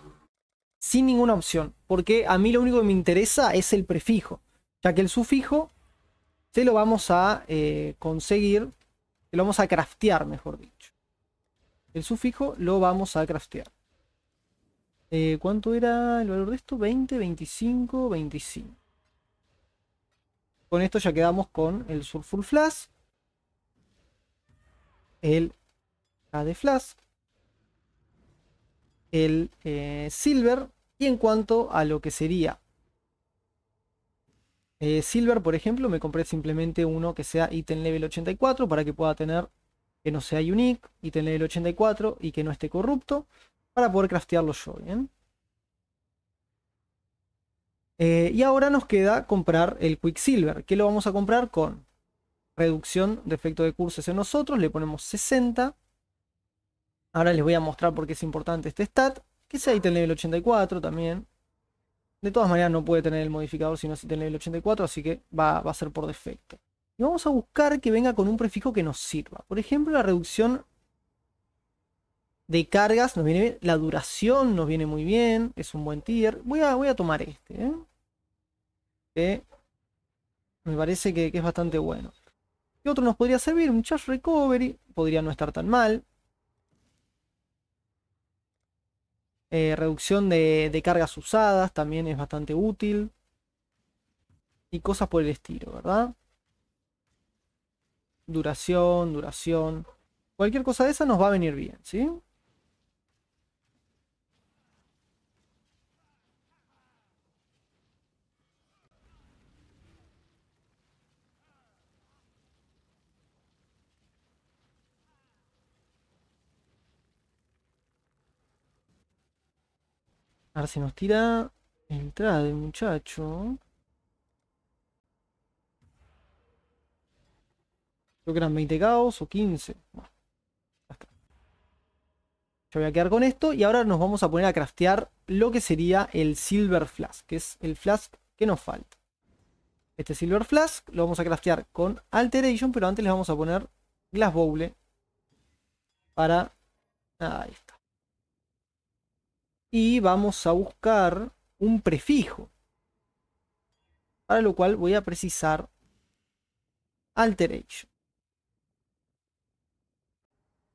sin ninguna opción, porque a mí lo único que me interesa es el prefijo, ya que el sufijo Se lo vamos a eh, conseguir, Se lo vamos a craftear, mejor dicho. El sufijo lo vamos a craftear. Eh, ¿Cuánto era el valor de esto? 20, 25, 25. Con esto ya quedamos con el Surful Flash. El de Flash. El eh, Silver. Y en cuanto a lo que sería eh, Silver, por ejemplo, me compré simplemente uno que sea ítem level 84 para que pueda tener que no sea unique, ítem level 84 y que no esté corrupto para poder craftearlo yo, ¿bien? Eh, y ahora nos queda comprar el Quicksilver, que lo vamos a comprar con reducción de efecto de cursos en nosotros, le ponemos 60. Ahora les voy a mostrar por qué es importante este stat. Que sea item level 84 también. De todas maneras no puede tener el modificador si no es tiene level 84, así que va, a ser por defecto. Y vamos a buscar que venga con un prefijo que nos sirva. Por ejemplo, la reducción de cargas nos viene bien. La duración nos viene muy bien. Es un buen tier. Voy a, voy a tomar este. ¿eh? me parece que, que, es bastante bueno. ¿Qué otro nos podría servir? Un charge recovery. Podría no estar tan mal. Eh, reducción de, de, cargas usadas también es bastante útil. Y cosas por el estilo, ¿verdad? Duración, duración. Cualquier cosa de esa nos va a venir bien, ¿sí? A ah, ver si nos tira el trade, muchacho. Creo que eran 20 caos o 15. Yo voy a quedar con esto y ahora nos vamos a poner a craftear lo que sería el Silver Flask, que es el flask que nos falta. Este Silver Flask lo vamos a craftear con Alteration, pero antes le vamos a poner Glass Bowl para... Ahí y vamos a buscar un prefijo. Para lo cual voy a precisar alteration.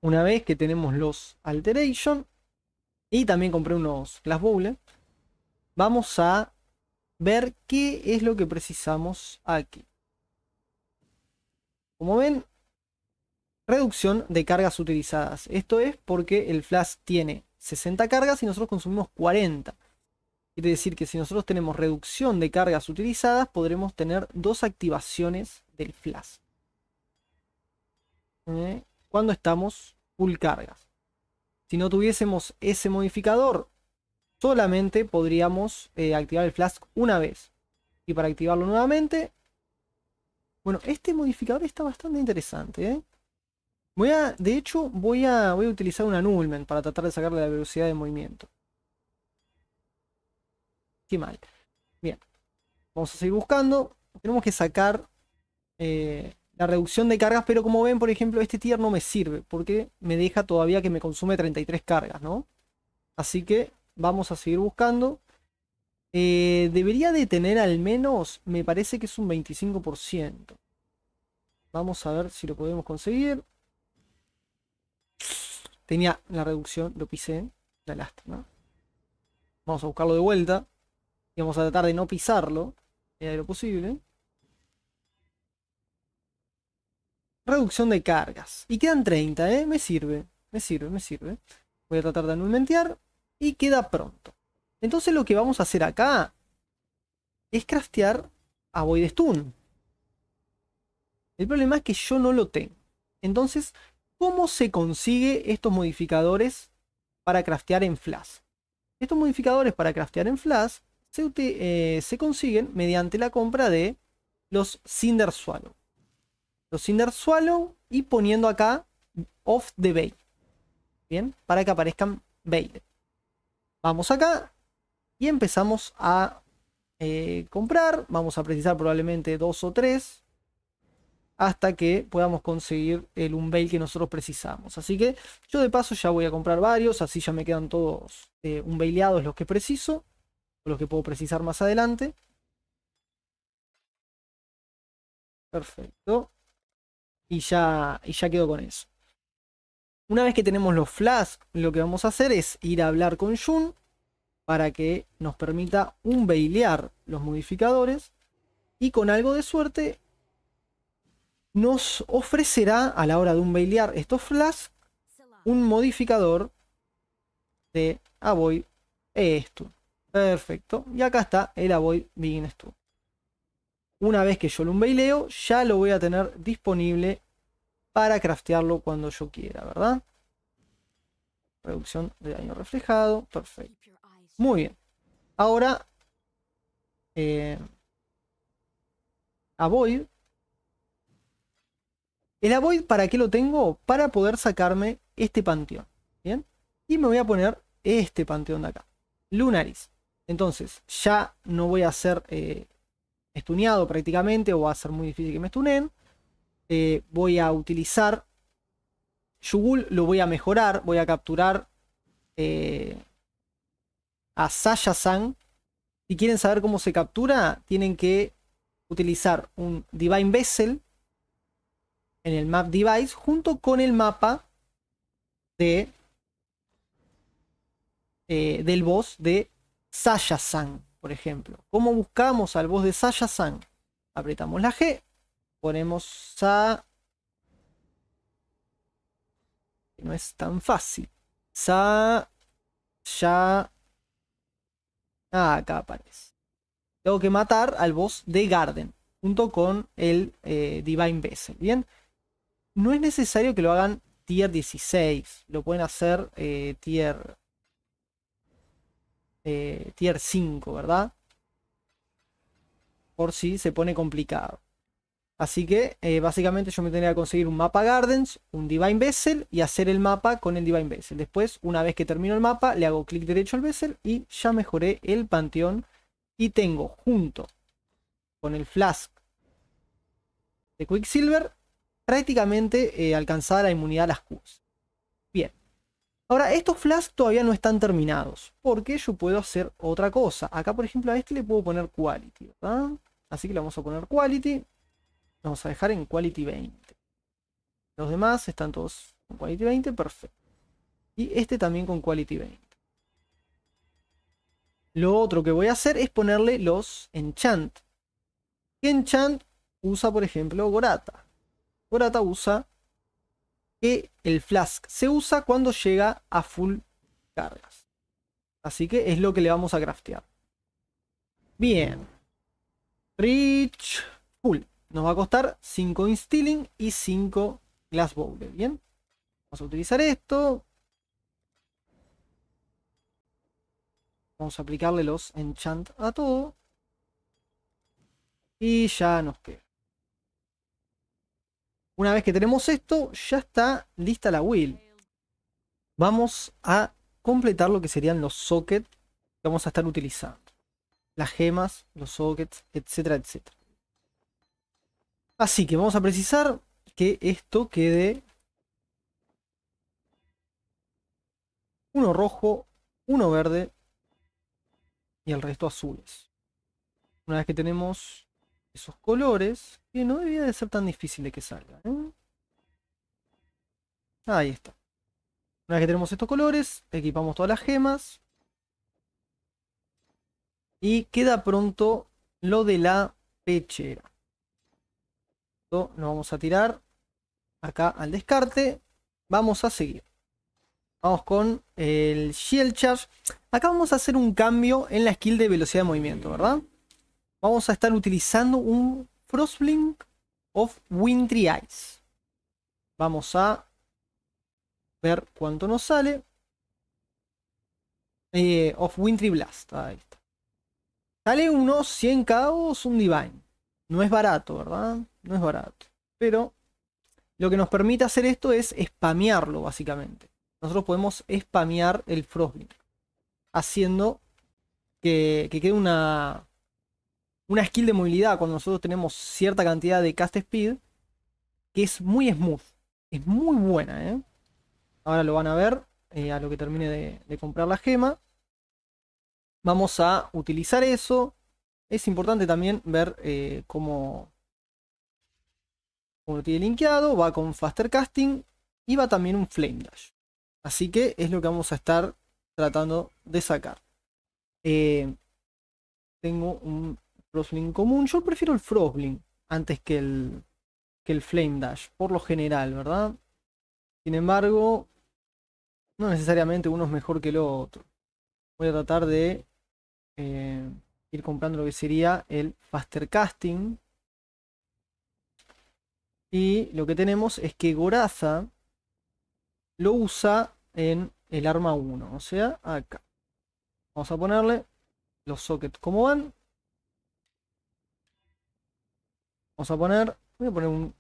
Una vez que tenemos los alteration y también compré unos flash Bowl. vamos a ver qué es lo que precisamos aquí. Como ven, reducción de cargas utilizadas. Esto es porque el flash tiene 60 cargas y nosotros consumimos 40. Quiere decir que si nosotros tenemos reducción de cargas utilizadas, podremos tener dos activaciones del flash. ¿Eh? Cuando estamos full cargas. Si no tuviésemos ese modificador, solamente podríamos eh, activar el flask una vez. Y para activarlo nuevamente... Bueno, este modificador está bastante interesante. ¿eh? de hecho, voy a, a utilizar un anulmen para tratar de sacarle la velocidad de movimiento. Qué mal. Bien. Vamos a seguir buscando. Tenemos que sacar eh, la reducción de cargas, pero como ven, por ejemplo, este tier no me sirve, porque me deja todavía que me consume 33 cargas, ¿no? Así que vamos a seguir buscando. Eh, debería de tener al menos, me parece que es un 25%. Vamos a ver si lo podemos conseguir. Tenía la reducción, lo pisé, la lástima. Vamos a buscarlo de vuelta. Y vamos a tratar de no pisarlo, de lo posible. Reducción de cargas. Y quedan 30, ¿eh? Me sirve, me sirve, me sirve. Voy a tratar de anulmentear. y queda pronto. Entonces lo que vamos a hacer acá es craftear a Void El problema es que yo no lo tengo. Entonces ¿Cómo se consigue estos modificadores para craftear en Flash? Estos modificadores para craftear en Flash eh, se, consiguen mediante la compra de los Cinder Swallow. Los Cinder Swallow y poniendo acá off the bay, Bien, para que aparezcan bait. Vamos acá y empezamos a eh, comprar. Vamos a precisar probablemente dos o tres hasta que podamos conseguir el Unveil que nosotros precisamos. Así que yo de paso ya voy a comprar varios, así ya me quedan todos eh, los que preciso, o los que puedo precisar más adelante. Perfecto. Y ya, y ya quedo con eso. Una vez que tenemos los flash lo que vamos a hacer es ir a hablar con Jun para que nos permita unveilear los modificadores. Y con algo de suerte nos ofrecerá a la hora de un bailear estos flash un modificador de avoid esto. Perfecto. Y acá está el avoid begin esto. Una vez que yo lo baileo, ya lo voy a tener disponible para craftearlo cuando yo quiera, ¿verdad? Reducción de daño reflejado. Perfecto. Muy bien. Ahora, eh, avoid el avoid, ¿para qué lo tengo? Para poder sacarme este panteón. ¿Bien? Y me voy a poner este panteón de acá. Lunaris. Entonces, ya no voy a ser eh, estuneado prácticamente, o va a ser muy difícil que me estunen. Eh, voy a utilizar Yugul, lo voy a mejorar, voy a capturar eh, a sasha San. Si quieren saber cómo se captura, tienen que utilizar un Divine Vessel en el map device junto con el mapa de eh, del boss de Sasha san por ejemplo. ¿Cómo buscamos al boss de Sasha san Apretamos la G, ponemos Sa... No es tan fácil. Sa... Ya... Ah, acá aparece. Tengo que matar al boss de Garden junto con el eh, Divine Bessel. Bien. No es necesario que lo hagan tier 16. Lo pueden hacer eh, tier, 5, eh, ¿verdad? Por si se pone complicado. Así que eh, básicamente yo me tendría que conseguir un mapa Gardens, un Divine Vessel y hacer el mapa con el Divine Vessel. Después, una vez que termino el mapa, le hago clic derecho al Vessel y ya mejoré el panteón. Y tengo junto con el Flask de Quicksilver prácticamente eh, alcanzada la inmunidad a las Qs. Bien. Ahora, estos flash todavía no están terminados, porque yo puedo hacer otra cosa. Acá, por ejemplo, a este le puedo poner quality, ¿verdad? Así que le vamos a poner quality. vamos a dejar en quality 20. Los demás están todos con quality 20, perfecto. Y este también con quality 20. Lo otro que voy a hacer es ponerle los enchant. ¿Qué enchant usa, por ejemplo, Gorata? Por usa que el flask se usa cuando llega a full cargas. Así que es lo que le vamos a craftear. Bien. Rich Full. Nos va a costar 5 Instilling y 5 Glass Bowler. Bien. Vamos a utilizar esto. Vamos a aplicarle los enchant a todo. Y ya nos queda. Una vez que tenemos esto, ya está lista la wheel. Vamos a completar lo que serían los sockets que vamos a estar utilizando. Las gemas, los sockets, etcétera, etcétera. Así que vamos a precisar que esto quede uno rojo, uno verde y el resto azules. Una vez que tenemos esos colores que no debía de ser tan difícil de que salga. ¿eh? Ahí está. Una vez que tenemos estos colores, equipamos todas las gemas. Y queda pronto lo de la pechera. Esto lo vamos a tirar acá al descarte. Vamos a seguir. Vamos con el shield Charge. Acá vamos a hacer un cambio en la skill de velocidad de movimiento, ¿verdad? vamos a estar utilizando un Frostblink of Wintry Ice. Vamos a ver cuánto nos sale. Eh, of Wintry Blast, ahí está. Sale unos 100 cabos un Divine. No es barato, ¿verdad? No es barato. Pero lo que nos permite hacer esto es spamearlo, básicamente. Nosotros podemos spamear el Frostblink. Haciendo que quede una, una skill de movilidad cuando nosotros tenemos cierta cantidad de cast speed que es muy smooth. Es muy buena, ¿eh? Ahora lo van a ver eh, a lo que termine de, comprar la gema. Vamos a utilizar eso. Es importante también ver eh, cómo, lo tiene linkeado. Va con Faster Casting y va también un Flame Dash. Así que es lo que vamos a estar tratando de sacar. tengo un Frostling común. Yo prefiero el Frostling antes que el, que el Flame Dash, por lo general, ¿verdad? Sin embargo, no necesariamente uno es mejor que el otro. Voy a tratar de eh, ir comprando lo que sería el Faster Casting. Y lo que tenemos es que Goraza lo usa en el arma 1, o sea, acá. Vamos a ponerle los sockets como van. Vamos a poner, voy a poner un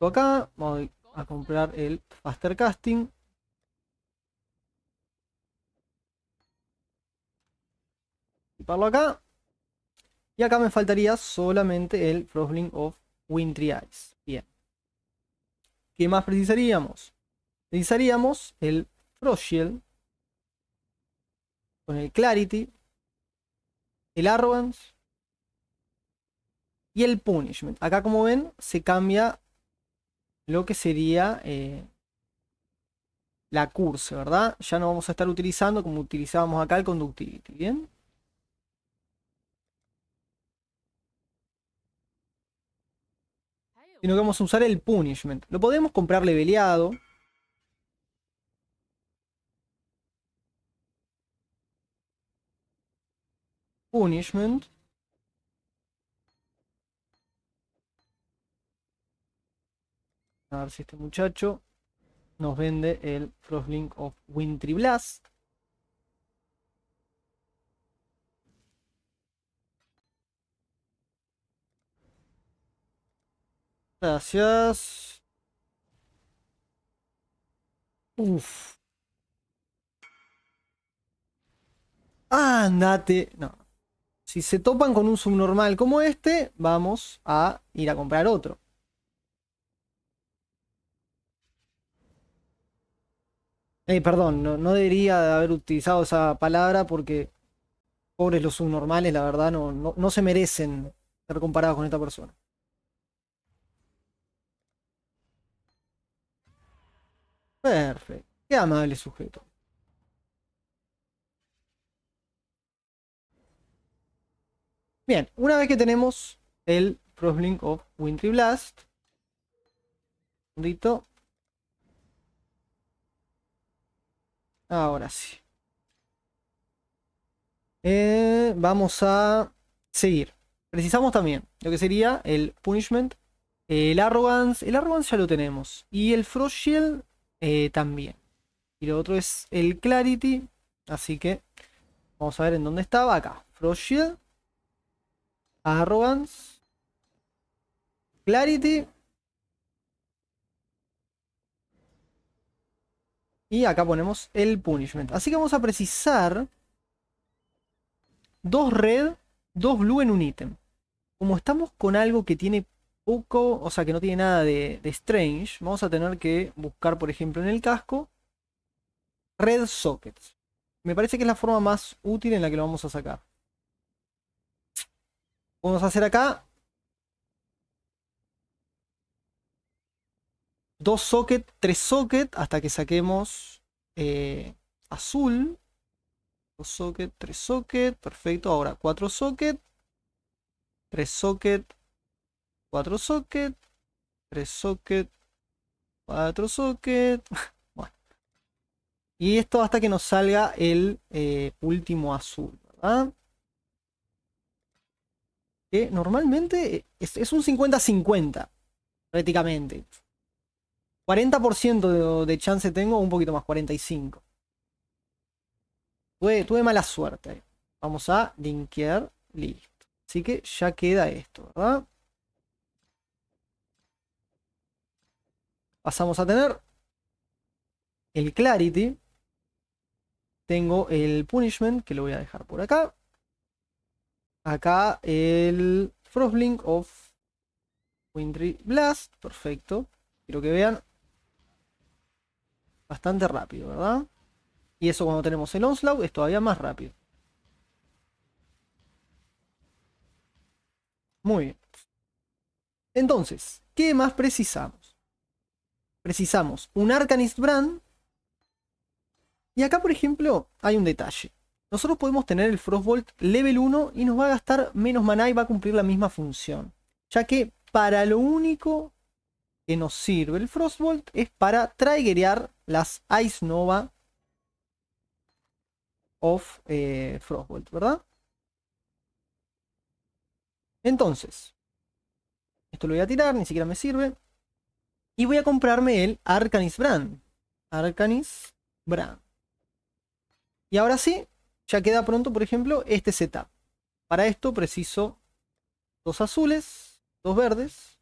acá, voy a comprar el Faster Casting. Equiparlo acá. Y acá me faltaría solamente el Frostling of Wintry Eyes. Bien. ¿Qué más precisaríamos? Precisaríamos el Shield con el Clarity, el Arrogance y el punishment. Acá como ven se cambia lo que sería eh, la curse, ¿verdad? Ya no vamos a estar utilizando como utilizábamos acá el conductivity, ¿bien? Sino que vamos a usar el punishment. Lo podemos comprar leveleado. Punishment. A ver si este muchacho nos vende el Frostlink of Wintry Blast. Gracias. Uf. andate. No. Si se topan con un subnormal como este, vamos a ir a comprar otro. Eh, perdón, no, debería debería haber utilizado esa palabra porque pobres los subnormales, la verdad, no, se merecen ser comparados con esta persona. Perfecto. Qué amable sujeto. Bien, una vez que tenemos el Frostlink of Wintry Blast. Un segundito. Ahora sí. Eh, vamos a seguir. Precisamos también lo que sería el punishment, el arrogance. El arrogance ya lo tenemos. Y el frost eh, también. Y lo otro es el clarity. Así que vamos a ver en dónde estaba. Acá. Frost Arrogance. Clarity. Y acá ponemos el punishment. Así que vamos a precisar dos red, dos blue en un ítem. Como estamos con algo que tiene poco, o sea que no tiene nada de, strange, vamos a tener que buscar, por ejemplo, en el casco, red sockets. Me parece que es la forma más útil en la que lo vamos a sacar. Vamos a hacer acá 2 socket, 3 socket, hasta que saquemos eh, azul. 2 socket, 3 socket, perfecto. Ahora 4 socket, 3 socket, 4 socket, 3 socket, 4 socket. <laughs> Bueno. Y esto hasta que nos salga el eh, último azul, ¿verdad? Que normalmente es un 50-50. Prácticamente. 40% de, chance tengo, un poquito más, 45. Tuve, mala suerte. Vamos a linkear. Listo. Así que ya queda esto, ¿verdad? Pasamos a tener el Clarity. Tengo el Punishment, que lo voy a dejar por acá. Acá el Frostblink of Wintry Blast. Perfecto. Quiero que vean bastante rápido, ¿verdad? Y eso cuando tenemos el Onslaught es todavía más rápido. Muy bien. Entonces, ¿qué más precisamos? Precisamos un Arcanist Brand. Y acá, por ejemplo, hay un detalle. Nosotros podemos tener el Frostbolt level 1 y nos va a gastar menos maná y va a cumplir la misma función. Ya que para lo único que nos sirve. El Frostbolt es para triggerear las Ice Nova of eh, Frostbolt, ¿verdad? Entonces, esto lo voy a tirar, ni siquiera me sirve. Y voy a comprarme el Arcanis Brand. Arcanis Brand. Y ahora sí, ya queda pronto, por ejemplo, este setup. Para esto preciso dos azules, dos verdes,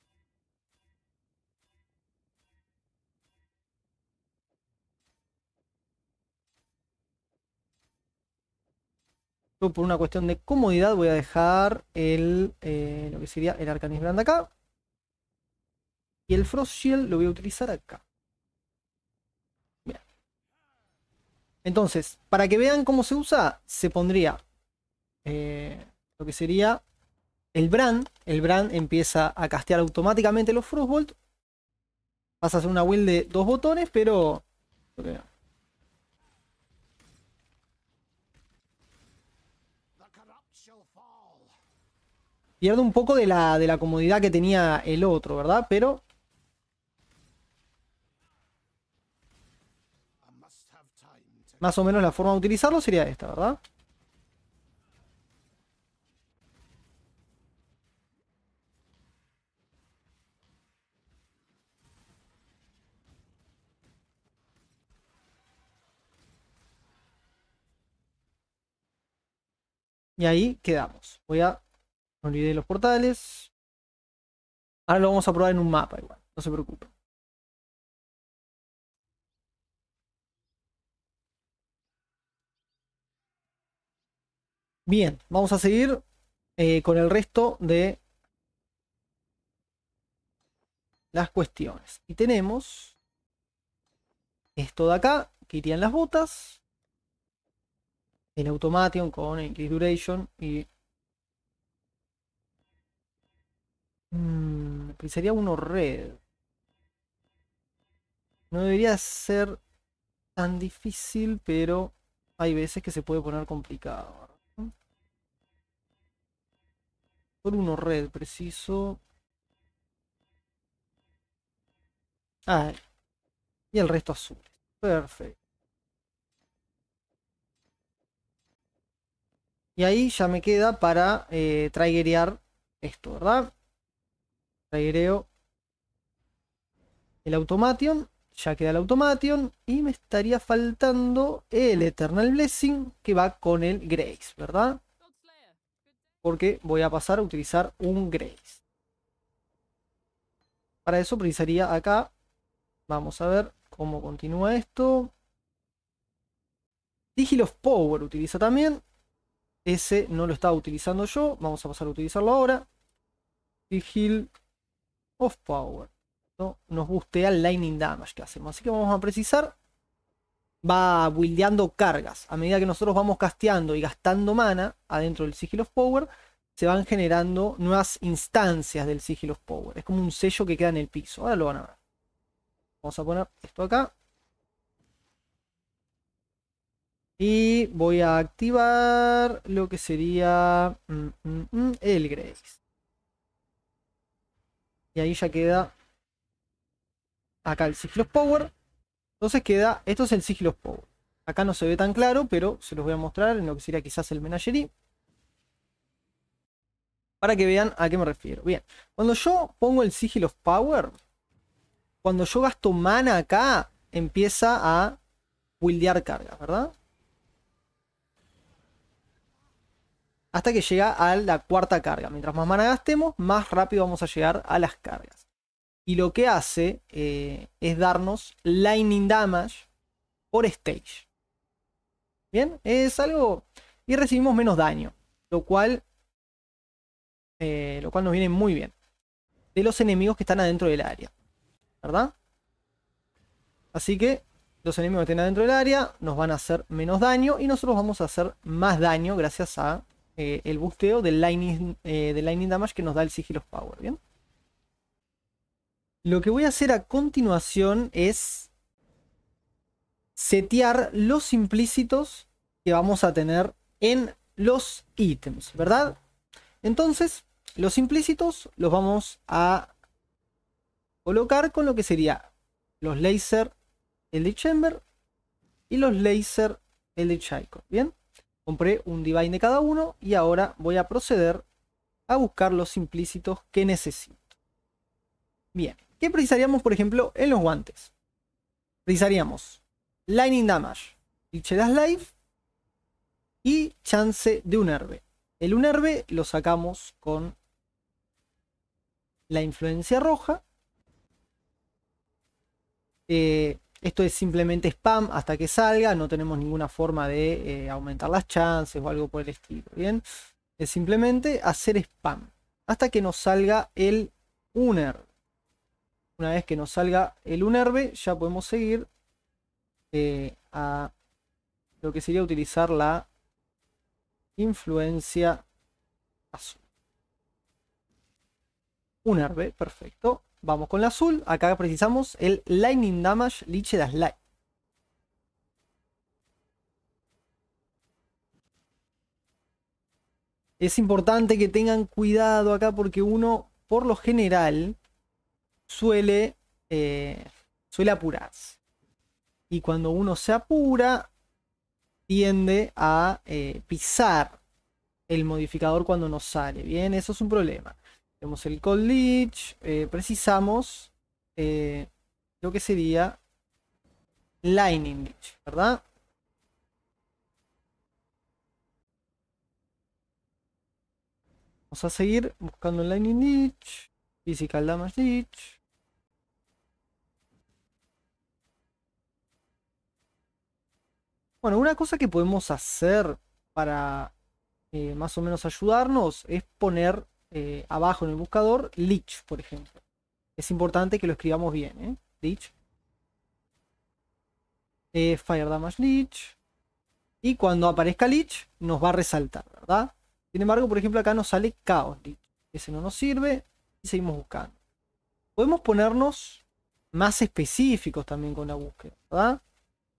por una cuestión de comodidad voy a dejar el, eh, lo que sería el Arcanis Brand acá. Y el Frost Shield lo voy a utilizar acá. Bien. Entonces, para que vean cómo se usa, se pondría eh, lo que sería el Brand. El Brand empieza a castear automáticamente los Frostbolt. Vas a hacer una build de dos botones, pero... pierde un poco de la, de la comodidad que tenía el otro, ¿verdad? Pero... Más o menos la forma de utilizarlo sería esta, ¿verdad? Y ahí quedamos. Voy a olvidé los portales. Ahora lo vamos a probar en un mapa igual, no se preocupe. Bien, vamos a seguir eh, con el resto de las cuestiones. Y tenemos esto de acá, que irían las botas. En Automation con Increase Duration y Mm, sería uno red. No debería ser tan difícil, pero hay veces que se puede poner complicado. Por uno red, preciso. Ah, y el resto azul. Perfecto. Y ahí ya me queda para eh, esto, ¿verdad? Regreo el Automation. Ya queda el Automation. Y me estaría faltando el Eternal Blessing que va con el Grace, ¿verdad? Porque voy a pasar a utilizar un Grace. Para eso precisaría acá. Vamos a ver cómo continúa esto. Digil of Power utiliza también. Ese no lo estaba utilizando yo. Vamos a pasar a utilizarlo ahora. Digil Of power. ¿no? Nos gustea el lightning damage que hacemos. Así que vamos a precisar. Va buildeando cargas. A medida que nosotros vamos casteando y gastando mana adentro del Sigil of Power, se van generando nuevas instancias del Sigil of Power. Es como un sello que queda en el piso. Ahora lo van a ver. Vamos a poner esto acá. Y voy a activar lo que sería mm, mm, mm, el Grace. Y ahí ya queda acá el of Power. Entonces queda, esto es el of Power. Acá no se ve tan claro, pero se los voy a mostrar en lo que sería quizás el Menagerie. Para que vean a qué me refiero. Bien, cuando yo pongo el Sigil of Power, cuando yo gasto mana acá, empieza a buildear cargas, ¿verdad? hasta que llega a la cuarta carga. Mientras más mana gastemos, más rápido vamos a llegar a las cargas. Y lo que hace eh, es darnos lightning damage por stage. Bien, es algo... Y recibimos menos daño, lo cual, eh, lo cual nos viene muy bien. De los enemigos que están adentro del área, ¿verdad? Así que los enemigos que estén adentro del área nos van a hacer menos daño y nosotros vamos a hacer más daño gracias a eh, el busteo del lightning, eh, del lightning damage que nos da el Sigil Power, ¿bien? Lo que voy a hacer a continuación es setear los implícitos que vamos a tener en los ítems, ¿verdad? Entonces, los implícitos los vamos a colocar con lo que sería los laser el de chamber y los laser el de Chico, ¿bien? Compré un divine de cada uno y ahora voy a proceder a buscar los implícitos que necesito. Bien, ¿qué precisaríamos, por ejemplo, en los guantes? Precisaríamos Lightning Damage, Licheras Life y Chance de un El un lo sacamos con la influencia roja. Eh, esto es simplemente spam hasta que salga, no tenemos ninguna forma de eh, aumentar las chances o algo por el estilo. Bien, es simplemente hacer spam hasta que nos salga el UNER. Una vez que nos salga el UNERBE, ya podemos seguir eh, a lo que sería utilizar la influencia azul. UNERBE, perfecto. Vamos con la azul. Acá precisamos el Lightning Damage Liche das Light. Es importante que tengan cuidado acá porque uno, por lo general, suele, eh, suele apurarse. Y cuando uno se apura, tiende a eh, pisar el modificador cuando no sale. Bien, eso es un problema. Tenemos el Cold Leech. Eh, precisamos eh, lo que sería Lightning Leech, ¿verdad? Vamos a seguir buscando Lightning Leech. Physical Damage Leech. Bueno, una cosa que podemos hacer para eh, más o menos ayudarnos es poner eh, abajo en el buscador Lich, por ejemplo. Es importante que lo escribamos bien, ¿eh? Eh, Fire Damage Lich. Y cuando aparezca Leech nos va a resaltar, ¿verdad? Sin embargo, por ejemplo, acá nos sale Chaos Lich. Ese no nos sirve y seguimos buscando. Podemos ponernos más específicos también con la búsqueda, ¿verdad?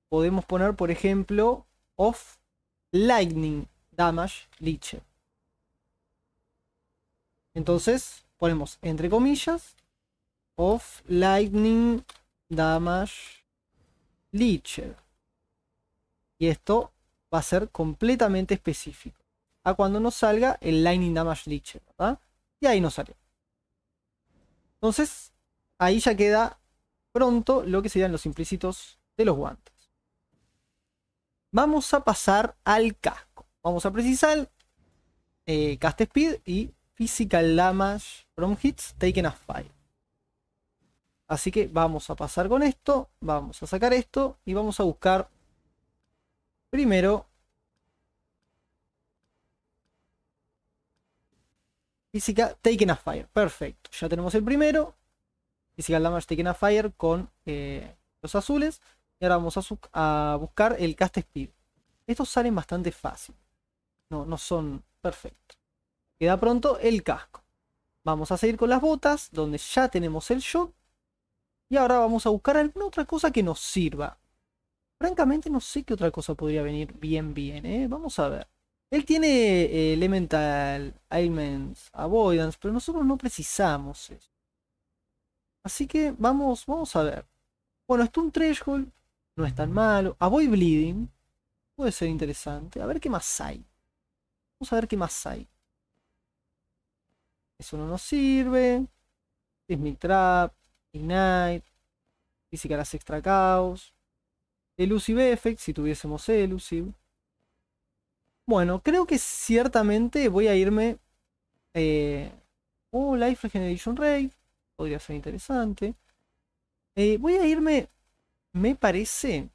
Podemos poner, por ejemplo, Off Lightning Damage Lich. Entonces ponemos entre comillas of lightning damage leacher. Y esto va a ser completamente específico a cuando nos salga el lightning damage leacher, Y ahí nos sale Entonces, ahí ya queda pronto lo que serían los implícitos de los guantes. Vamos a pasar al casco. Vamos a precisar eh, cast speed y Physical Damage from Hits Taken a Fire. Así que vamos a pasar con esto, vamos a sacar esto y vamos a buscar primero Física Taken a Fire. Perfecto. Ya tenemos el primero. Physical Damage Taken a Fire con eh, los azules. Y ahora vamos a, buscar el Cast Speed. Estos salen bastante fácil. No, no son perfectos. Queda pronto el casco. Vamos a seguir con las botas, donde ya tenemos el shot. Y ahora vamos a buscar alguna otra cosa que nos sirva. Francamente no sé qué otra cosa podría venir bien bien, ¿eh? Vamos a ver. Él tiene eh, Elemental Ailments Avoidance, pero nosotros no precisamos eso. Así que vamos, vamos a ver. Bueno, esto un Threshold no es tan malo. Avoid Bleeding puede ser interesante. A ver qué más hay. Vamos a ver qué más hay. Eso no nos sirve. Smith Trap, Ignite, las Extra Chaos, Elusive Effect, si tuviésemos Elusive. Bueno, creo que ciertamente voy a irme... Eh, oh, Life Regeneration ray podría ser interesante. Eh, voy a irme, me parece,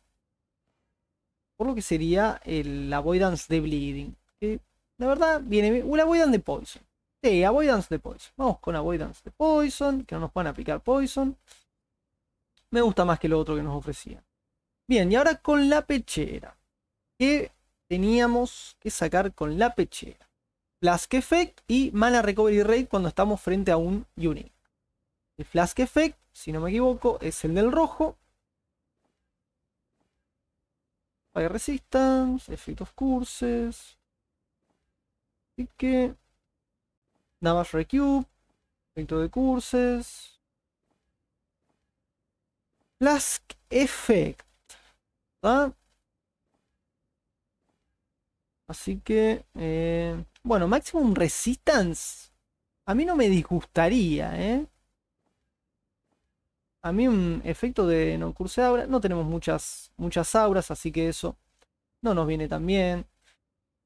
por lo que sería el Avoidance de Bleeding. Que la verdad viene bien. Un Avoidance de Poison. Sí, Avoidance de Poison. Vamos con Avoidance de Poison, que no nos puedan aplicar Poison. Me gusta más que lo otro que nos ofrecían. Bien, y ahora con la pechera. ¿Qué teníamos que sacar con la pechera? Flask Effect y Mala Recovery Rate cuando estamos frente a un unit. El Flask Effect, si no me equivoco, es el del rojo. Fire Resistance, Efectos Curses. Así que Nada más Recube, Efecto de curses. Flask Effect. ¿verdad? ¿ah? Así que, eh, bueno, Maximum Resistance. A mí no me disgustaría, ¿eh? A mí un efecto de no curse aura. No tenemos muchas, muchas auras, así que eso no nos viene tan bien.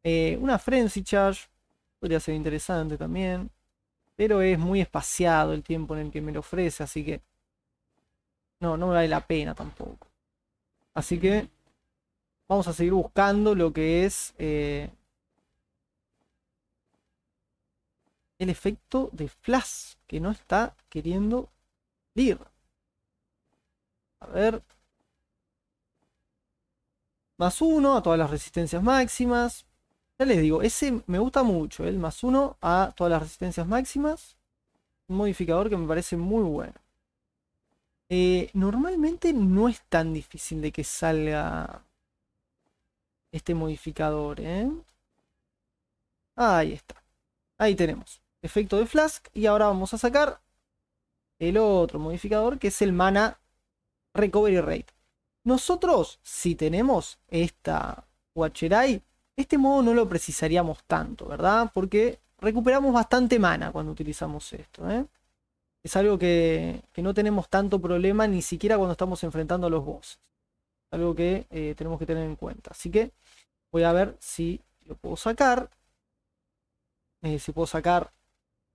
Eh, una Frenzy Charge. Podría ser interesante también. Pero es muy espaciado el tiempo en el que me lo ofrece, así que no, no vale la pena tampoco. Así que vamos a seguir buscando lo que es eh, el efecto de flash que no está queriendo ir. A ver. Más uno a todas las resistencias máximas les digo, ese me gusta mucho, el más uno a todas las resistencias máximas. Un modificador que me parece muy bueno. Eh, normalmente no es tan difícil de que salga este modificador, ¿eh? Ahí está. Ahí tenemos. Efecto de Flask. Y ahora vamos a sacar el otro modificador que es el mana Recovery Rate. Nosotros, si tenemos esta Watcherite este modo no lo precisaríamos tanto, ¿verdad? Porque recuperamos bastante mana cuando utilizamos esto. ¿eh? Es algo que, no tenemos tanto problema ni siquiera cuando estamos enfrentando a los bosses. Algo que eh, tenemos que tener en cuenta. Así que voy a ver si lo puedo sacar. Eh, si puedo sacar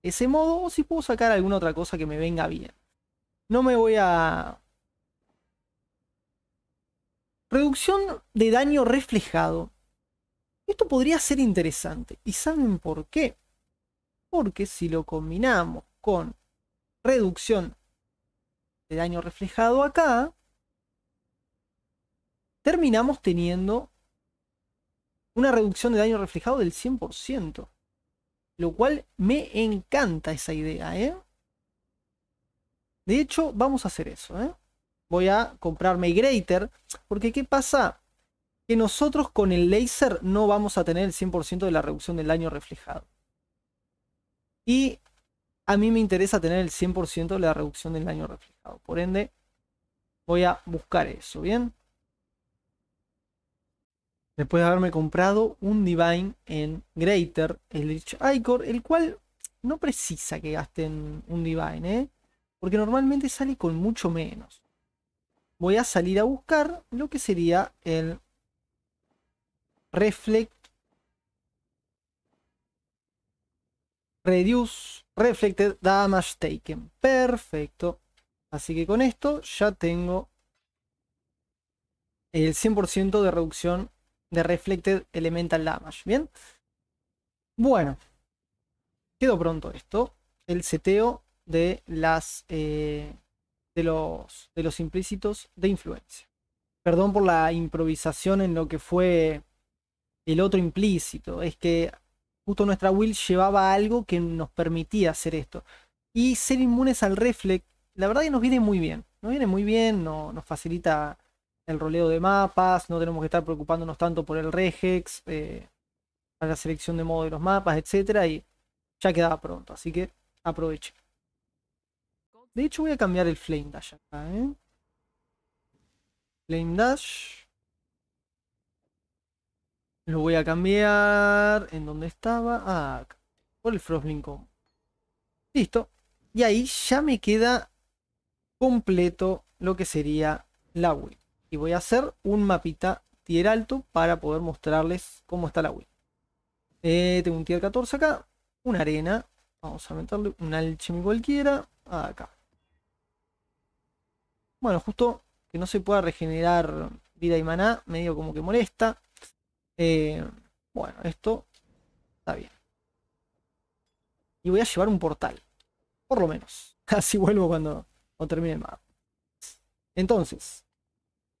ese modo o si puedo sacar alguna otra cosa que me venga bien. No me voy a... Reducción de daño reflejado. Esto podría ser interesante. ¿Y saben por qué? Porque si lo combinamos con reducción de daño reflejado acá, terminamos teniendo una reducción de daño reflejado del 100%. Lo cual me encanta esa idea, ¿eh? De hecho, vamos a hacer eso, ¿eh? Voy a comprarme Greater, porque ¿qué pasa? que nosotros con el láser no vamos a tener el 100% de la reducción del daño reflejado. Y a mí me interesa tener el 100% de la reducción del daño reflejado. Por ende, voy a buscar eso, ¿bien? Después de haberme comprado un Divine en Greater, el Rich Icor, el cual no precisa que gasten un Divine, ¿eh? Porque normalmente sale con mucho menos. Voy a salir a buscar lo que sería el reflect reduce reflected damage taken. Perfecto. Así que con esto ya tengo el 100% de reducción de reflected elemental damage. Bien. Bueno. Quedó pronto esto. El seteo de las eh, de los de los implícitos de influencia. Perdón por la improvisación en lo que fue el otro implícito, es que justo nuestra will llevaba algo que nos permitía hacer esto. Y ser inmunes al reflex, la verdad que nos viene muy bien, nos viene muy bien, no, nos facilita el roleo de mapas, no tenemos que estar preocupándonos tanto por el regex, eh, para la selección de modo de los mapas, etc y ya quedaba pronto, así que aproveche. De hecho voy a cambiar el Flame Dash acá, ¿eh? Flame Dash. Lo voy a cambiar. ¿En donde estaba? acá. Por el Frostling Listo. Y ahí ya me queda completo lo que sería la Wii. Y voy a hacer un mapita tier alto para poder mostrarles cómo está la Wii. Eh, tengo un tier 14 acá. Una arena. Vamos a meterle un alchemy cualquiera. Acá. Bueno, justo que no se pueda regenerar vida y maná. Medio como que molesta. Eh, bueno, esto está bien. Y voy a llevar un portal. Por lo menos. <laughs> Así vuelvo cuando, termine el mapa. Entonces,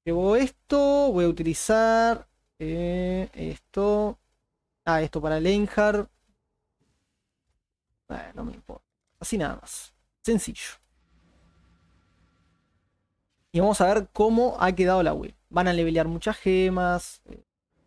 llevo esto. Voy a utilizar eh, esto. Ah, esto para el Enjar. no me importa. Así nada más. Sencillo. Y vamos a ver cómo ha quedado la web. Van a levelear muchas gemas. Eh,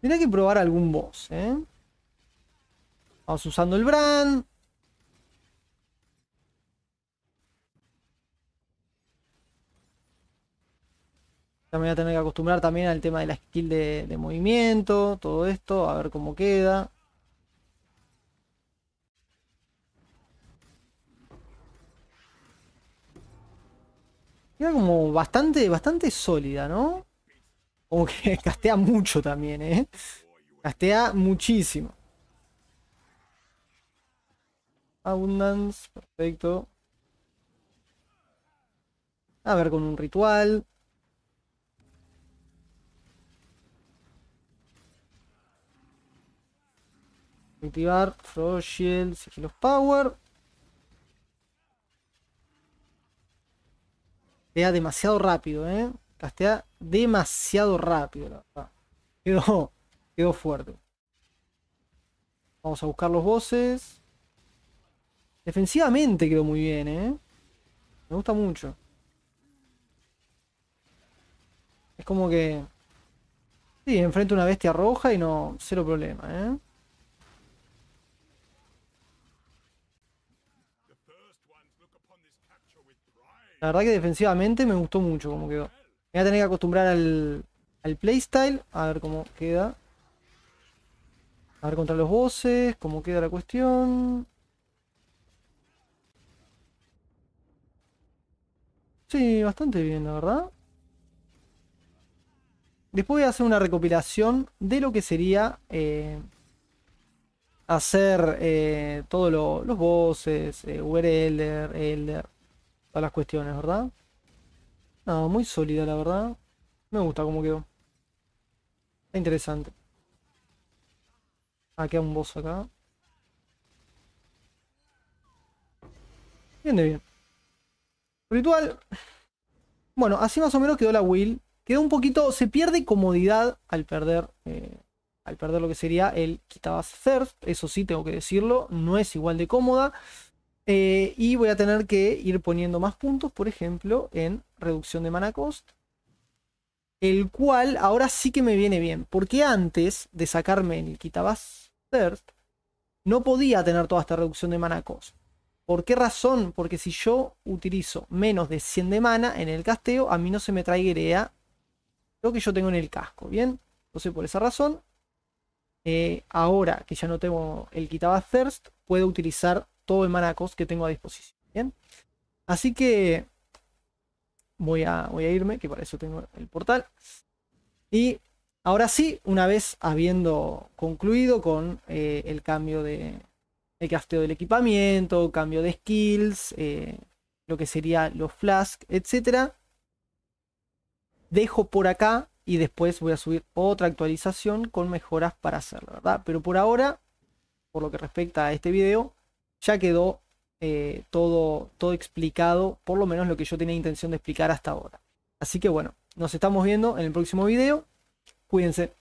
Tendría que probar algún boss, ¿eh? Vamos usando el brand. También me voy a tener que acostumbrar también al tema de la skill de, de movimiento, todo esto, a ver cómo queda. Queda como bastante, bastante sólida, ¿no? Como que <laughs> castea mucho también, ¿eh? Castea muchísimo. Abundance, perfecto. A ver, con un ritual. Activar Frost Shield, Sigilos Power. Castea demasiado rápido, ¿eh? Castea demasiado rápido, la Quedó, <laughs> quedó fuerte. Vamos a buscar los voces Defensivamente quedó muy bien, ¿eh? Me gusta mucho. Es como que... Sí, enfrenta una bestia roja y no... Cero problema, ¿eh? La verdad que defensivamente me gustó mucho como quedó voy a tener que acostumbrar al, playstyle. A ver cómo queda. A ver contra los voces cómo queda la cuestión. Sí, bastante bien, la verdad. Después voy a hacer una recopilación de lo que sería eh, hacer eh, todos los voces eh, Elder, Elder, todas las cuestiones, ¿verdad? No, muy sólida la verdad. Me gusta cómo quedó. Está interesante. Ah, queda un boss acá. Viene bien. Ritual. Bueno, así más o menos quedó la Will. Quedó un poquito. Se pierde comodidad al perder. Eh, al perder lo que sería el quitabas Surf. Eso sí, tengo que decirlo. No es igual de cómoda. Eh, y voy a tener que ir poniendo más puntos, por ejemplo, en reducción de mana cost. El cual ahora sí que me viene bien. Porque antes de sacarme el Kitabas Thirst, no podía tener toda esta reducción de mana cost. ¿Por qué razón? Porque si yo utilizo menos de 100 de mana en el casteo, a mí no se me traigerea lo que yo tengo en el casco, ¿bien? Entonces por esa razón, eh, ahora que ya no tengo el Kitabas Thirst, puedo utilizar todo el Maracos que tengo a disposición. Bien. Así que voy a, irme, que para eso tengo el portal. Y ahora sí, una vez habiendo concluido con eh, el cambio de el casteo del equipamiento, cambio de skills, eh, lo que sería los flask, Etcétera... Dejo por acá y después voy a subir otra actualización con mejoras para hacerlo, ¿verdad? Pero por ahora, por lo que respecta a este video, ya quedó eh, todo, todo explicado, por lo menos lo que yo tenía intención de explicar hasta ahora. Así que bueno, nos estamos viendo en el próximo video. Cuídense.